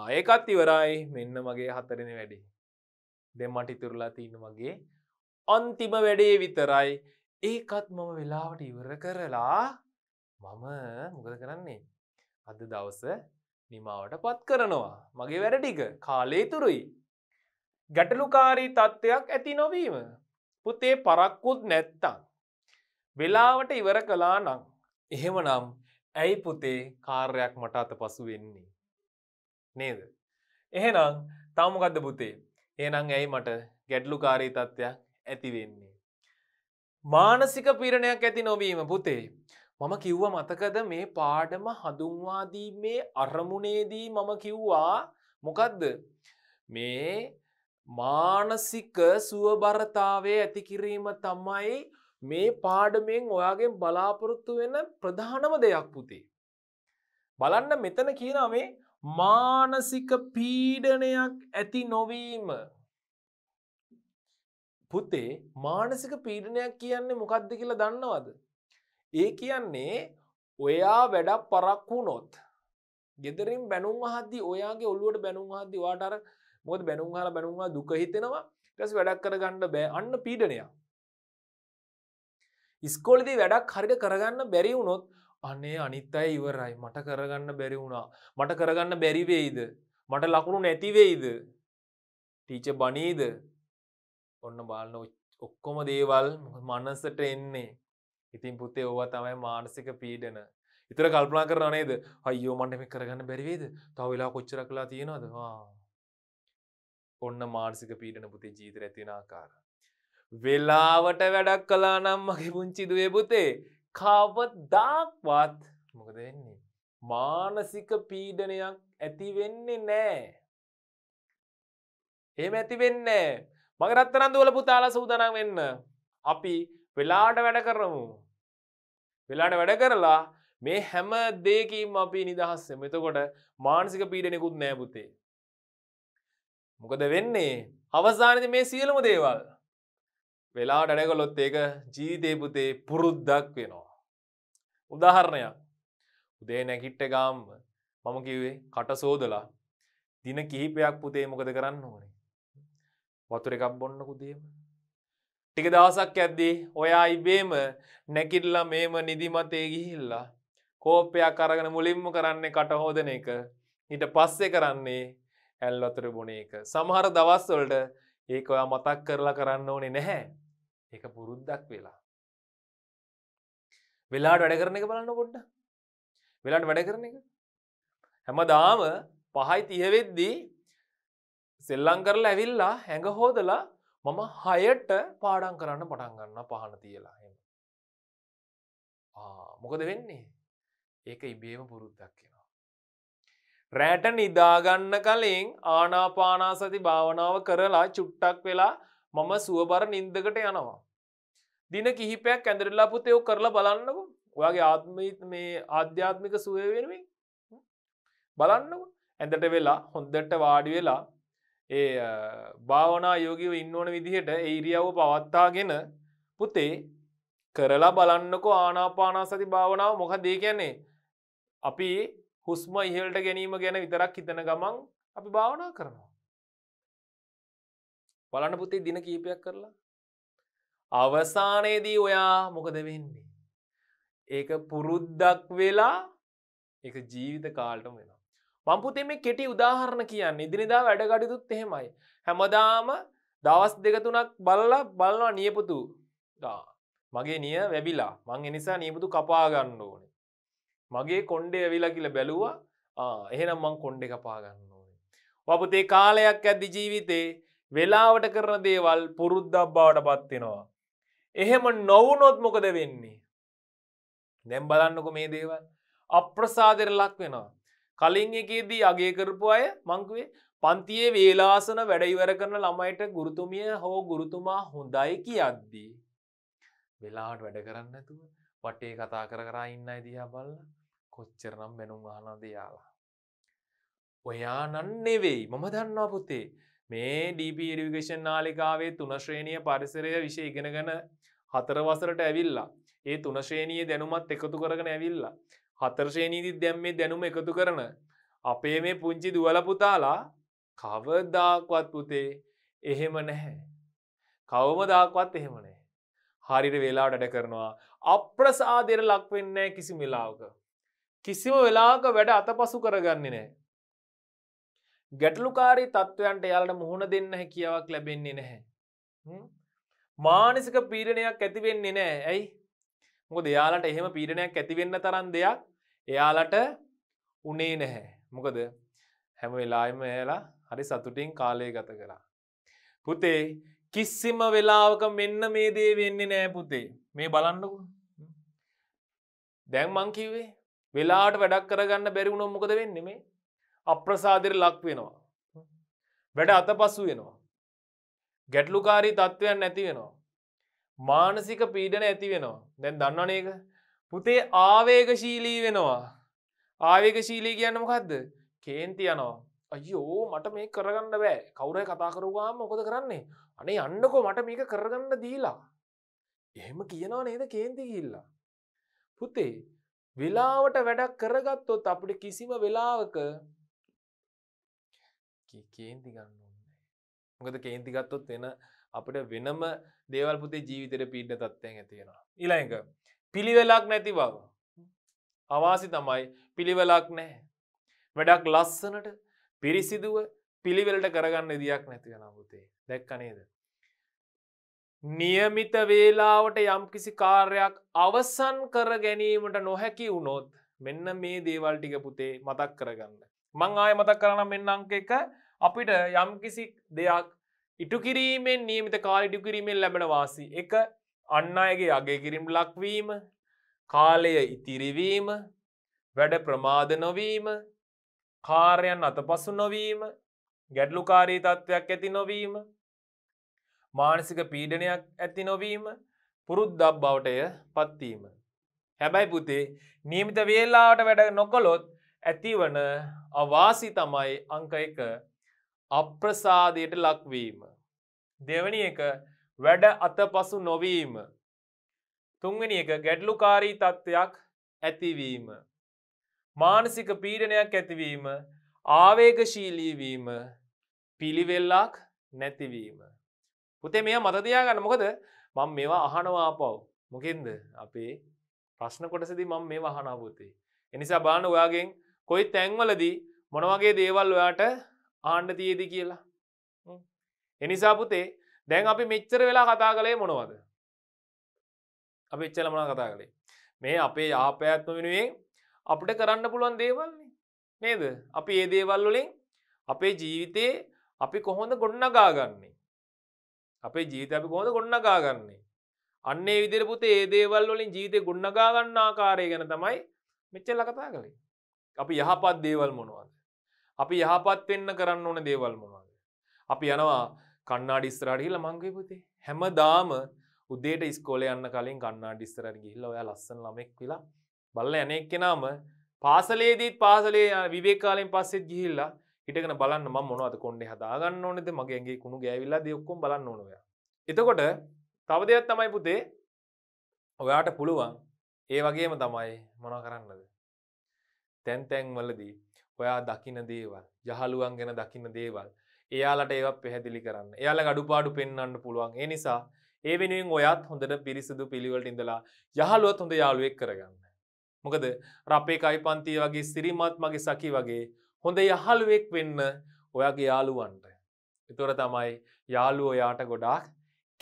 ආයකත් ඉවරයි මෙන්න මගේ හතරෙන වැඩි දෙමට ඉතුරලා තියෙන මගේ අන්තිම වැඩේ විතරයි ඒකත් මම වෙලාවට ඉවර කරලා මම මොකද කරන්නේ අද දවස නිමාවට පත් කරනවා මගේ වැඩටික කාලේ තුරුයි ගැටලුකාරී තත්ත්වයක් ඇති නොවීම. පුතේ පරක්කුත් නැත්තං. වෙලාවට ඉවර කලා නං. එහෙම නම් ඇයි පුතේ කාර්යක් මට අත පසු වෙන්නේ. නේද. එහෙනම් තාමකක්ද පුතේ ඒනම් ඇයි මට ගැටලුකාරී තත්ත්වයක් ඇතිවෙන්නේ. මානසික පිරණයක් ඇති නොවීම පුතේ. මම කිව්ව මතකද මේ පාඩම හඳුන්වාදීමේ අරමුණේදී මම කිව්වා මොකදද මේ මානසික සුවබරතාවය ඇති කිරීම තමයි මේ පාඩමෙන් ඔයාගෙන් බලාපොරොත්තු වෙන ප්‍රධානම දෙයක් පුතේ. බලන්න මෙතන කියන මේ මානසික පීඩනයක් ඇති නොවීම. පුතේ මානසික පීඩනයක් කියන්නේ මොකක්ද කියලා දන්නවද. ඒ කියන්නේ ඔයා වැඩක් පරක් වුණොත්. ගෙදරින් බැනුම් අහද්දි ඔයාගේ ඔළුවට බැනුම් අහද්දි වාටර මොද බැනුම් හල බැනුම්වා දුක හිතෙනවා ටැස් වැඩක් කරගන්න බෑ අන්න පීඩනය ඉස්කෝලදී වැඩක් හරිට කරගන්න බැරි වුණොත් අනේ අනිත් අයි ඉවරයි මට කරගන්න බැරි වුණා මට කරගන්න බැරිවෙයිද මට ලකුණු නැතිවෙයිද ටීච බනීද ඔන්න බලන්න ඔක්කොම දේවල් මනසට එන්නේ ඉතින් පුතේ ඕවා තමයි මානසික පීඩන ඉතර කල්පනා කරන නේද අයෝ මන්ටම කරගන්න බැරිවේද තව වෙලා කොච්චර කලා තියෙනවාදවා ඔන්න මාර්සික පීටන පුතේ ජීත ඇතිනාකාර. වෙලාවට වැඩක් කලා නම් මගේ පුංචිදුවේ පුතේ කවදක්වත් මොකද වෙන්නේ. මානසික පීඩනයක් ඇතිවෙන්නේ නෑ. එහෙම ඇතිවෙන්නේ මගේ රත්තරන්දුවල පුතාලා සූදනක් වෙන්න. අපි වෙලාට වැඩ කරමු. වෙලාට වැඩ කරලා මේ හැම දෙකින් අපි නිදහස්සෙම එතකොට මානසික පීඩනෙකුත් නෑපුතේ මොකද වෙන්නේ අවසානද මේ සියලම දේවල් වෙලා ඩඩගොලොත් ඒක ජීවිතේපුතේ පුරුද්දක් වෙනවා. උදාහරණයක් උදේ නැකිට්ට ගාම්ම මම කිව්වේ කටසෝදලා දින කිහිපයක් පුතේ මොකද කරන්න ඕනේ. වතුර එකක් බොන්න කුදේම. ටික දවසක් ඇද්දී ඔයා ඉබේම නැකිල්ලා මේම නිදිමතේ ගිහිල්ලා කෝපයක් අරගෙන මුලින්ම කරන්නේ කටහෝදන එක ඊට පස්සේ කරන්නේ ඇල් අතර බොන එක සමහර දවස්වලට ඒක ඔයා මතක් කරලා කරන්න ඕනේ නැහැ ඒක පුරුද්දක් වෙලා වෙලාට වැඩ කරන එක බලන්න පොඩ්ඩ වෙලාට වැඩ කරන එක හැම දාම පහයි තියවෙද්දී සෙල්ලං කරලා ඇවිල්ලා හැඟ හෝදලා මම හයට පාඩන් කරන්න පටන් ගන්න පහන තියලා එම මොකද වෙන්නේ ඒක ඉබේම පුරුද්දක් කියෙන රෑට නිදාගන්න කලින් ආනාපානාසති භාවනාව කරලා චුට්ටක් වෙලා මම සුවබර නින්දකට යනවා. දින කිහිපයක් ඇඳරලා පුතයෝ කරලා බලන්නකු ඔයාගේ ආත්මීත් මේ ආධ්‍යාත්මික සුවය වෙනුවෙන් බලන්නකු ඇඳට වෙලා හොන්දට වාඩි වෙලා ඒ භාවනා යෝගීව ඉන්නඕන විදිහට ඒරියාව පවත්තාගෙන පුතේ කරලා බලන්නකෝ ආනාපානාසති භාවනාව මොහ දේ කියන්නේ අපි හුස්ම ඉහල්ට ගැනීම ගැන විතරක් හිතන ගමන් අපි භාවනා කරනවා. බලන්න පුතේ දින කීපයක් කරලා. අවසානයේදී ඔයා මොකද වෙන්නේ. ඒක පුරුද්දක් වෙලා එක ජීවිත කාල්ටම වෙනවා. මම්පුතේ මේ කෙටි උදාහරණ කියන්න ඉදිනිදා වැඩගඩිතුත් එහෙමයි. හැමදාම දවස් දෙකතුනක් බලලා බලවා නියපුතු මගේ නිය වැැබිලා මං එනිසා නියපුතු කපාගන්න ඕන මගේ කොන්්ඩේ ඇවිලා කියල බැලුවා එහෙනම් මං කොන්්ඩ කපාගන්න ඕනේ වපතේ කාලයක් ඇදදි ජීවිතේ වෙලාවට කරන දේවල් පුරුද්ධක් බවට පත්වෙනවා එහෙම නොවනොත් මොකද වෙන්නේ දැම් බලන්නකො මේ දේවල් අප්‍රසාදර ලක් වෙනවා කලින් එකේදී අගේ කරපු අය මංකුවේ පන්තියේ වේලාසන වැඩයිවර කරන ළමයිට ගුරුතුමිය හෝ ගුරුතුමා හොඳයි කියද්දී වෙලාට වැඩ කරන්න ඇතුව වටේ කතා කර කරා ඉන්න දිහා බල්ල කොච්චරනම් බැනුම් අහනද යාලා. ඔයා නන්නෙවෙයි මම දන්නා පුතේ මේ ඩීප ඩිවිකේෂන් නාලිකාවේ තුනශ්‍රේණිය පරිසරය විෂය ඉගෙන ගැන හතර වසරට ඇවිල්ලා ඒ තුනශ්‍රේණිය දැනුමත් එකතු කරගෙන ඇවිල්ලා හතර්ශේණීදිත් දැම් මේ දැනුම එකතු කරන අපේ මේ පුංචි දුවල පුතාලා කවදාක්වත් පුතේ එහෙම නැහැ. කවම දාක්වත් එහෙමනේ. හරිට වෙලා වැඩ කරනවා අප්‍රසාදයට ලක්වෙන්නේ කිසි මිලාවක. කිසිම වෙලාක වැඩ අතපසු කරගන්නේ නෑ. ගැටලුකාරී තත්ත්වයන්ට යාලට මුහුණ දෙන්න හැකියාවක් ලැබෙන්නේ නැහැ. මානසික පීරණයක් ඇතිවෙන්නේ නෑ ඇයි මොකද එයාලට එහෙම පීරණයක් ඇතිවෙන්න තරන් දෙයක් එයාලට උනේ නැහැ මොකද හැම වෙලායම එලා හරි සතුටින් කාලය ගත කරා පුතේ කිසිම වෙලාවක මෙන්න මේ දේ වෙන්නේ නෑ පුතේ මේ බලන්නකු දැන් මංකිවේ වෙලාට වැඩක් කරගන්න බැරිවුණො මොකද වෙන්නෙමේ අප්‍රසාදිර ලක් වෙනවා. වැඩ අත පස්සු වෙනවා. ගැටලුකාරී තත්ත්වයන් නැති වෙනවා. මානසික පීඩන ඇති වෙනවා දැන් දන්නවනේක පුතේ ආවේගශීලී වෙනවා. ආවේගශීලී කියන්න මොකක්ද කේන්ති යනවා. අයෝ මට මේ කරගන්න බෑ කවුරය කතා කරුවා මොකද කරන්නේ අනේ අන්නකෝ මට මේක කරගන්න දීලා. එහෙම කියනවා නේද කේන්ති කිල්ලා. පුතේ වෙලාවට වැඩක් කරගත්තොත් අපිට කිසිම වෙලාවක කේන්ති ගන්න ඕන්නේ. මොකද කේන්ති ගත්තොත් වෙන අපිට වෙනම දේවල් පුතේ ජීවිතයට පීඩන තත්ත්වයන් ඇති වෙනවා. ඊළඟ පිළිවෙලක් නැති බව. අවාසි තමයි පිළිවෙලක් නැහැ. වැඩක් ලස්සනට පිරිසිදුව පිළිවෙලට කරගන්න විදියක් නැති වෙනවා පුතේ. දැක්ක නේද? නියමිත වේලාවට යම්කිසි කාර්යක් අවසන් කර ගැනීමට නොහැකි වුණොත් මෙන්න මේ දේවල් ටික පුතේ මතක් කරගන්න. මං ආය මතක් කරන මෙන්න අංක එක අපිට යම්කිසි දෙයක් ඉටු කිරීමෙන් නියමිත කාලිටු කිරීමෙන් ලැබෙන වාසි එක අන්න අයගේ අගේ කිරම් ලක්වීම කාලය ඉතිරිවීම වැඩ ප්‍රමාද නොවීම කාර්යන් අත පසු නොවීම ගැඩ්ලුකාරී තත්ත්වයක් ඇති නොවීම මානසික පීඩනයක් ඇති නොවීම පුරුද්දක් බවටය පත්වීම. හැබැයි පුතේ නියමිත වේලාවට වැඩ නොකොළොත් ඇතිවන අවාසි තමයි අංක එක අප්‍රසාදයට ලක්වීම. දෙවනි එක වැඩ අතපසු නොවීම. තුන්වෙනි එක ගැටලුකාරී තත්ත්වයක් ඇතිවීම. මානසික පීඩනයක් ඇතිවීම ආවේගශීලීවීම පිළිවෙල්ලක් නැතිවීම. පුතේ මේ මතතියාගන්න මොකද මං මේවා අහනවා පව් මොකෙන්ද අපේ ප්‍රශ්න කොටසදි මං මේ වහනාපුතේ. එනිසා බාන ඔයාගෙන් කොයි තැන්වලදී මොනවගේ දේවල් ඔයාට ආණ්ඩ තියේද කියලා. එනිසා පුතේ දැන් අපි මෙච්චර වෙලා කතා කළේ මොනවද. අපි එච්චල මොන කතා කළේ. මේ අපේ ආපෑත්ම වෙනුවෙන් අපට කරන්න පුළුවන් දේවල්න්නේ නේද අපි ඒ දේවල් වලින් අපේ ජීවිතයේ අපි කොහොඳ ගොඩනගාගන්නේ අපේ ජීත අපි කොහොඳ ගොන්නකාගන්නේ අන්නේ විදිරපුතේ ඒ දේවල් වලින් ජීතය ගුණ්ණගාගන්න ආකාරය ගැන තමයි මෙච්චල් ලකතා කළේ අපි යහපත් දේවල් මොනවාද අපි යහපත් වෙන්න කරන්න ඕන දේවල් මොනවාද අපි යනවා කන්නාඩි ස්තරාට හිල මංගේ පුතේ හැමදාම උදේට ස්කෝලේ යන්න කලින් කන්නාඩි ස්තරට ගිහිල්ලා ඔයා ලස්සන ළමෙක් විලා බල්ල යන්නේ කෙනාම පාසලේදීත් පාසලේ විවේක කාලෙන් පස්සෙත් ගිහිල්ලා හිටගෙන බලන්න ම මොනවද කොන්ඩේ හදාගන්න ඕනෙද මගේ ඇගේ කුණු ගෑවිල්ලා දෙයක්කොම් බලන්න ඕනොය එතකොට තව දෙයක් තමයි පුතේ ඔයාට පුළුවන් ඒ වගේම තමයි මොන කරන්නද තැන්තැන්වලදී ඔයා දකින දේවල් යහළුවන් ගැන දකින්න දේවල් එයාලට ඒව පැහැදිලි කරන්න එයාල ගඩුපාඩු පෙන්න්න පුළුවන් ඒ නිසා ඒ වෙනුවෙන් ඔයාත් හොඳට පිරිසිදු පිළිවලට ඉඳලා යහළුවත් හොඳ යාළුවෙක් කරගන්න මොකද රපේ කයි පන්තිය වගේ සිරිමත් මගේ සකි වගේ හොඳ යහළුවෙක් වෙන්න ඔයාගේ යාළුවන්ට. එතොර තමයි යාළුව ඔයාට ගොඩාක්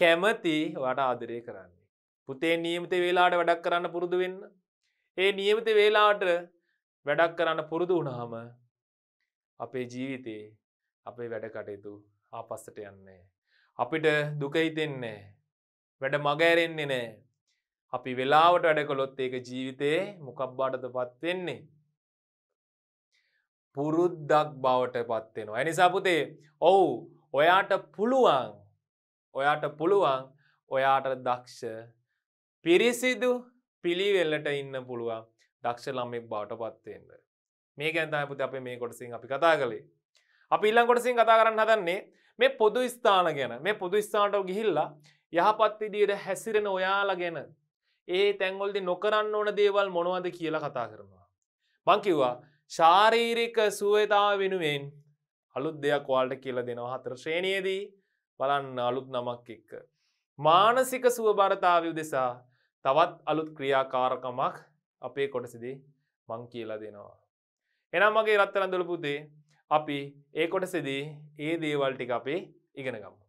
කැමති වට ආදරය කරන්නේ. පුතේ නියමත වෙලාට වැඩක් කරන්න පුරුදු වෙන්න. ඒ නියමත වෙලාට වැඩක් කරන්න පුරුදු වුණහම අපේ ජීවිතේ අපේ වැඩ කටයුතු ආපස්සට යන්නේ. අපිට දුකහිතෙන්නේ. වැඩ මගෑරෙන්නේ නෑ. අපි වෙලාවට වැඩකොළොත් ඒක ජීවිතයේ මොකක් බාටද පත්වෙන්නේ. පුරුද්දක් බවට පත්වෙනවා. ඇනිසා පුතේ ඔවු ඔයාට පුළුවන් ඔයාට පුළුවන් ඔයාට දක්ෂ පිරිසිදු පිළිවෙල්ලට ඉන්න පුළුවන් දක්ෂ ළමෙක් බවට පත්වෙන්න. මේ ගැන්තයි පුති අප මේ කොටසින් අපි කතා කළේ. අපි ඉල්ලං කොටසින් කතා කරන්න හදන්නේ මේ පොදු ස්ථාන ගැන මේ පොදු ස්ථානට ගිහිල්ලා යහපත් විදියට හැසිරෙන ඔයාලා ගැන ඒ තැන්වල්දි නොකරන්න ඕන දේවල් මොනවද කියලා කතා කරනවා. මංකිව්වා ශාරීරික සුවතාව වෙනුවෙන් අලුත් දෙයක් වාල්ට කියල දෙනවා හතර ශ්‍රේණයේදී බලන්න අලුත් නමක් එක්ක. මානසික සුවභරතාව දෙසා තවත් අලුත් ක්‍රියාකාරකමක් අපේ කොටසිදී මං කියලා දෙනවා. එනම් මගේ රත්තරන්දුල පුතේ අපි ඒ කොටසිදී ඒ දේවල්ටික අපේ ඉගෙනගම්.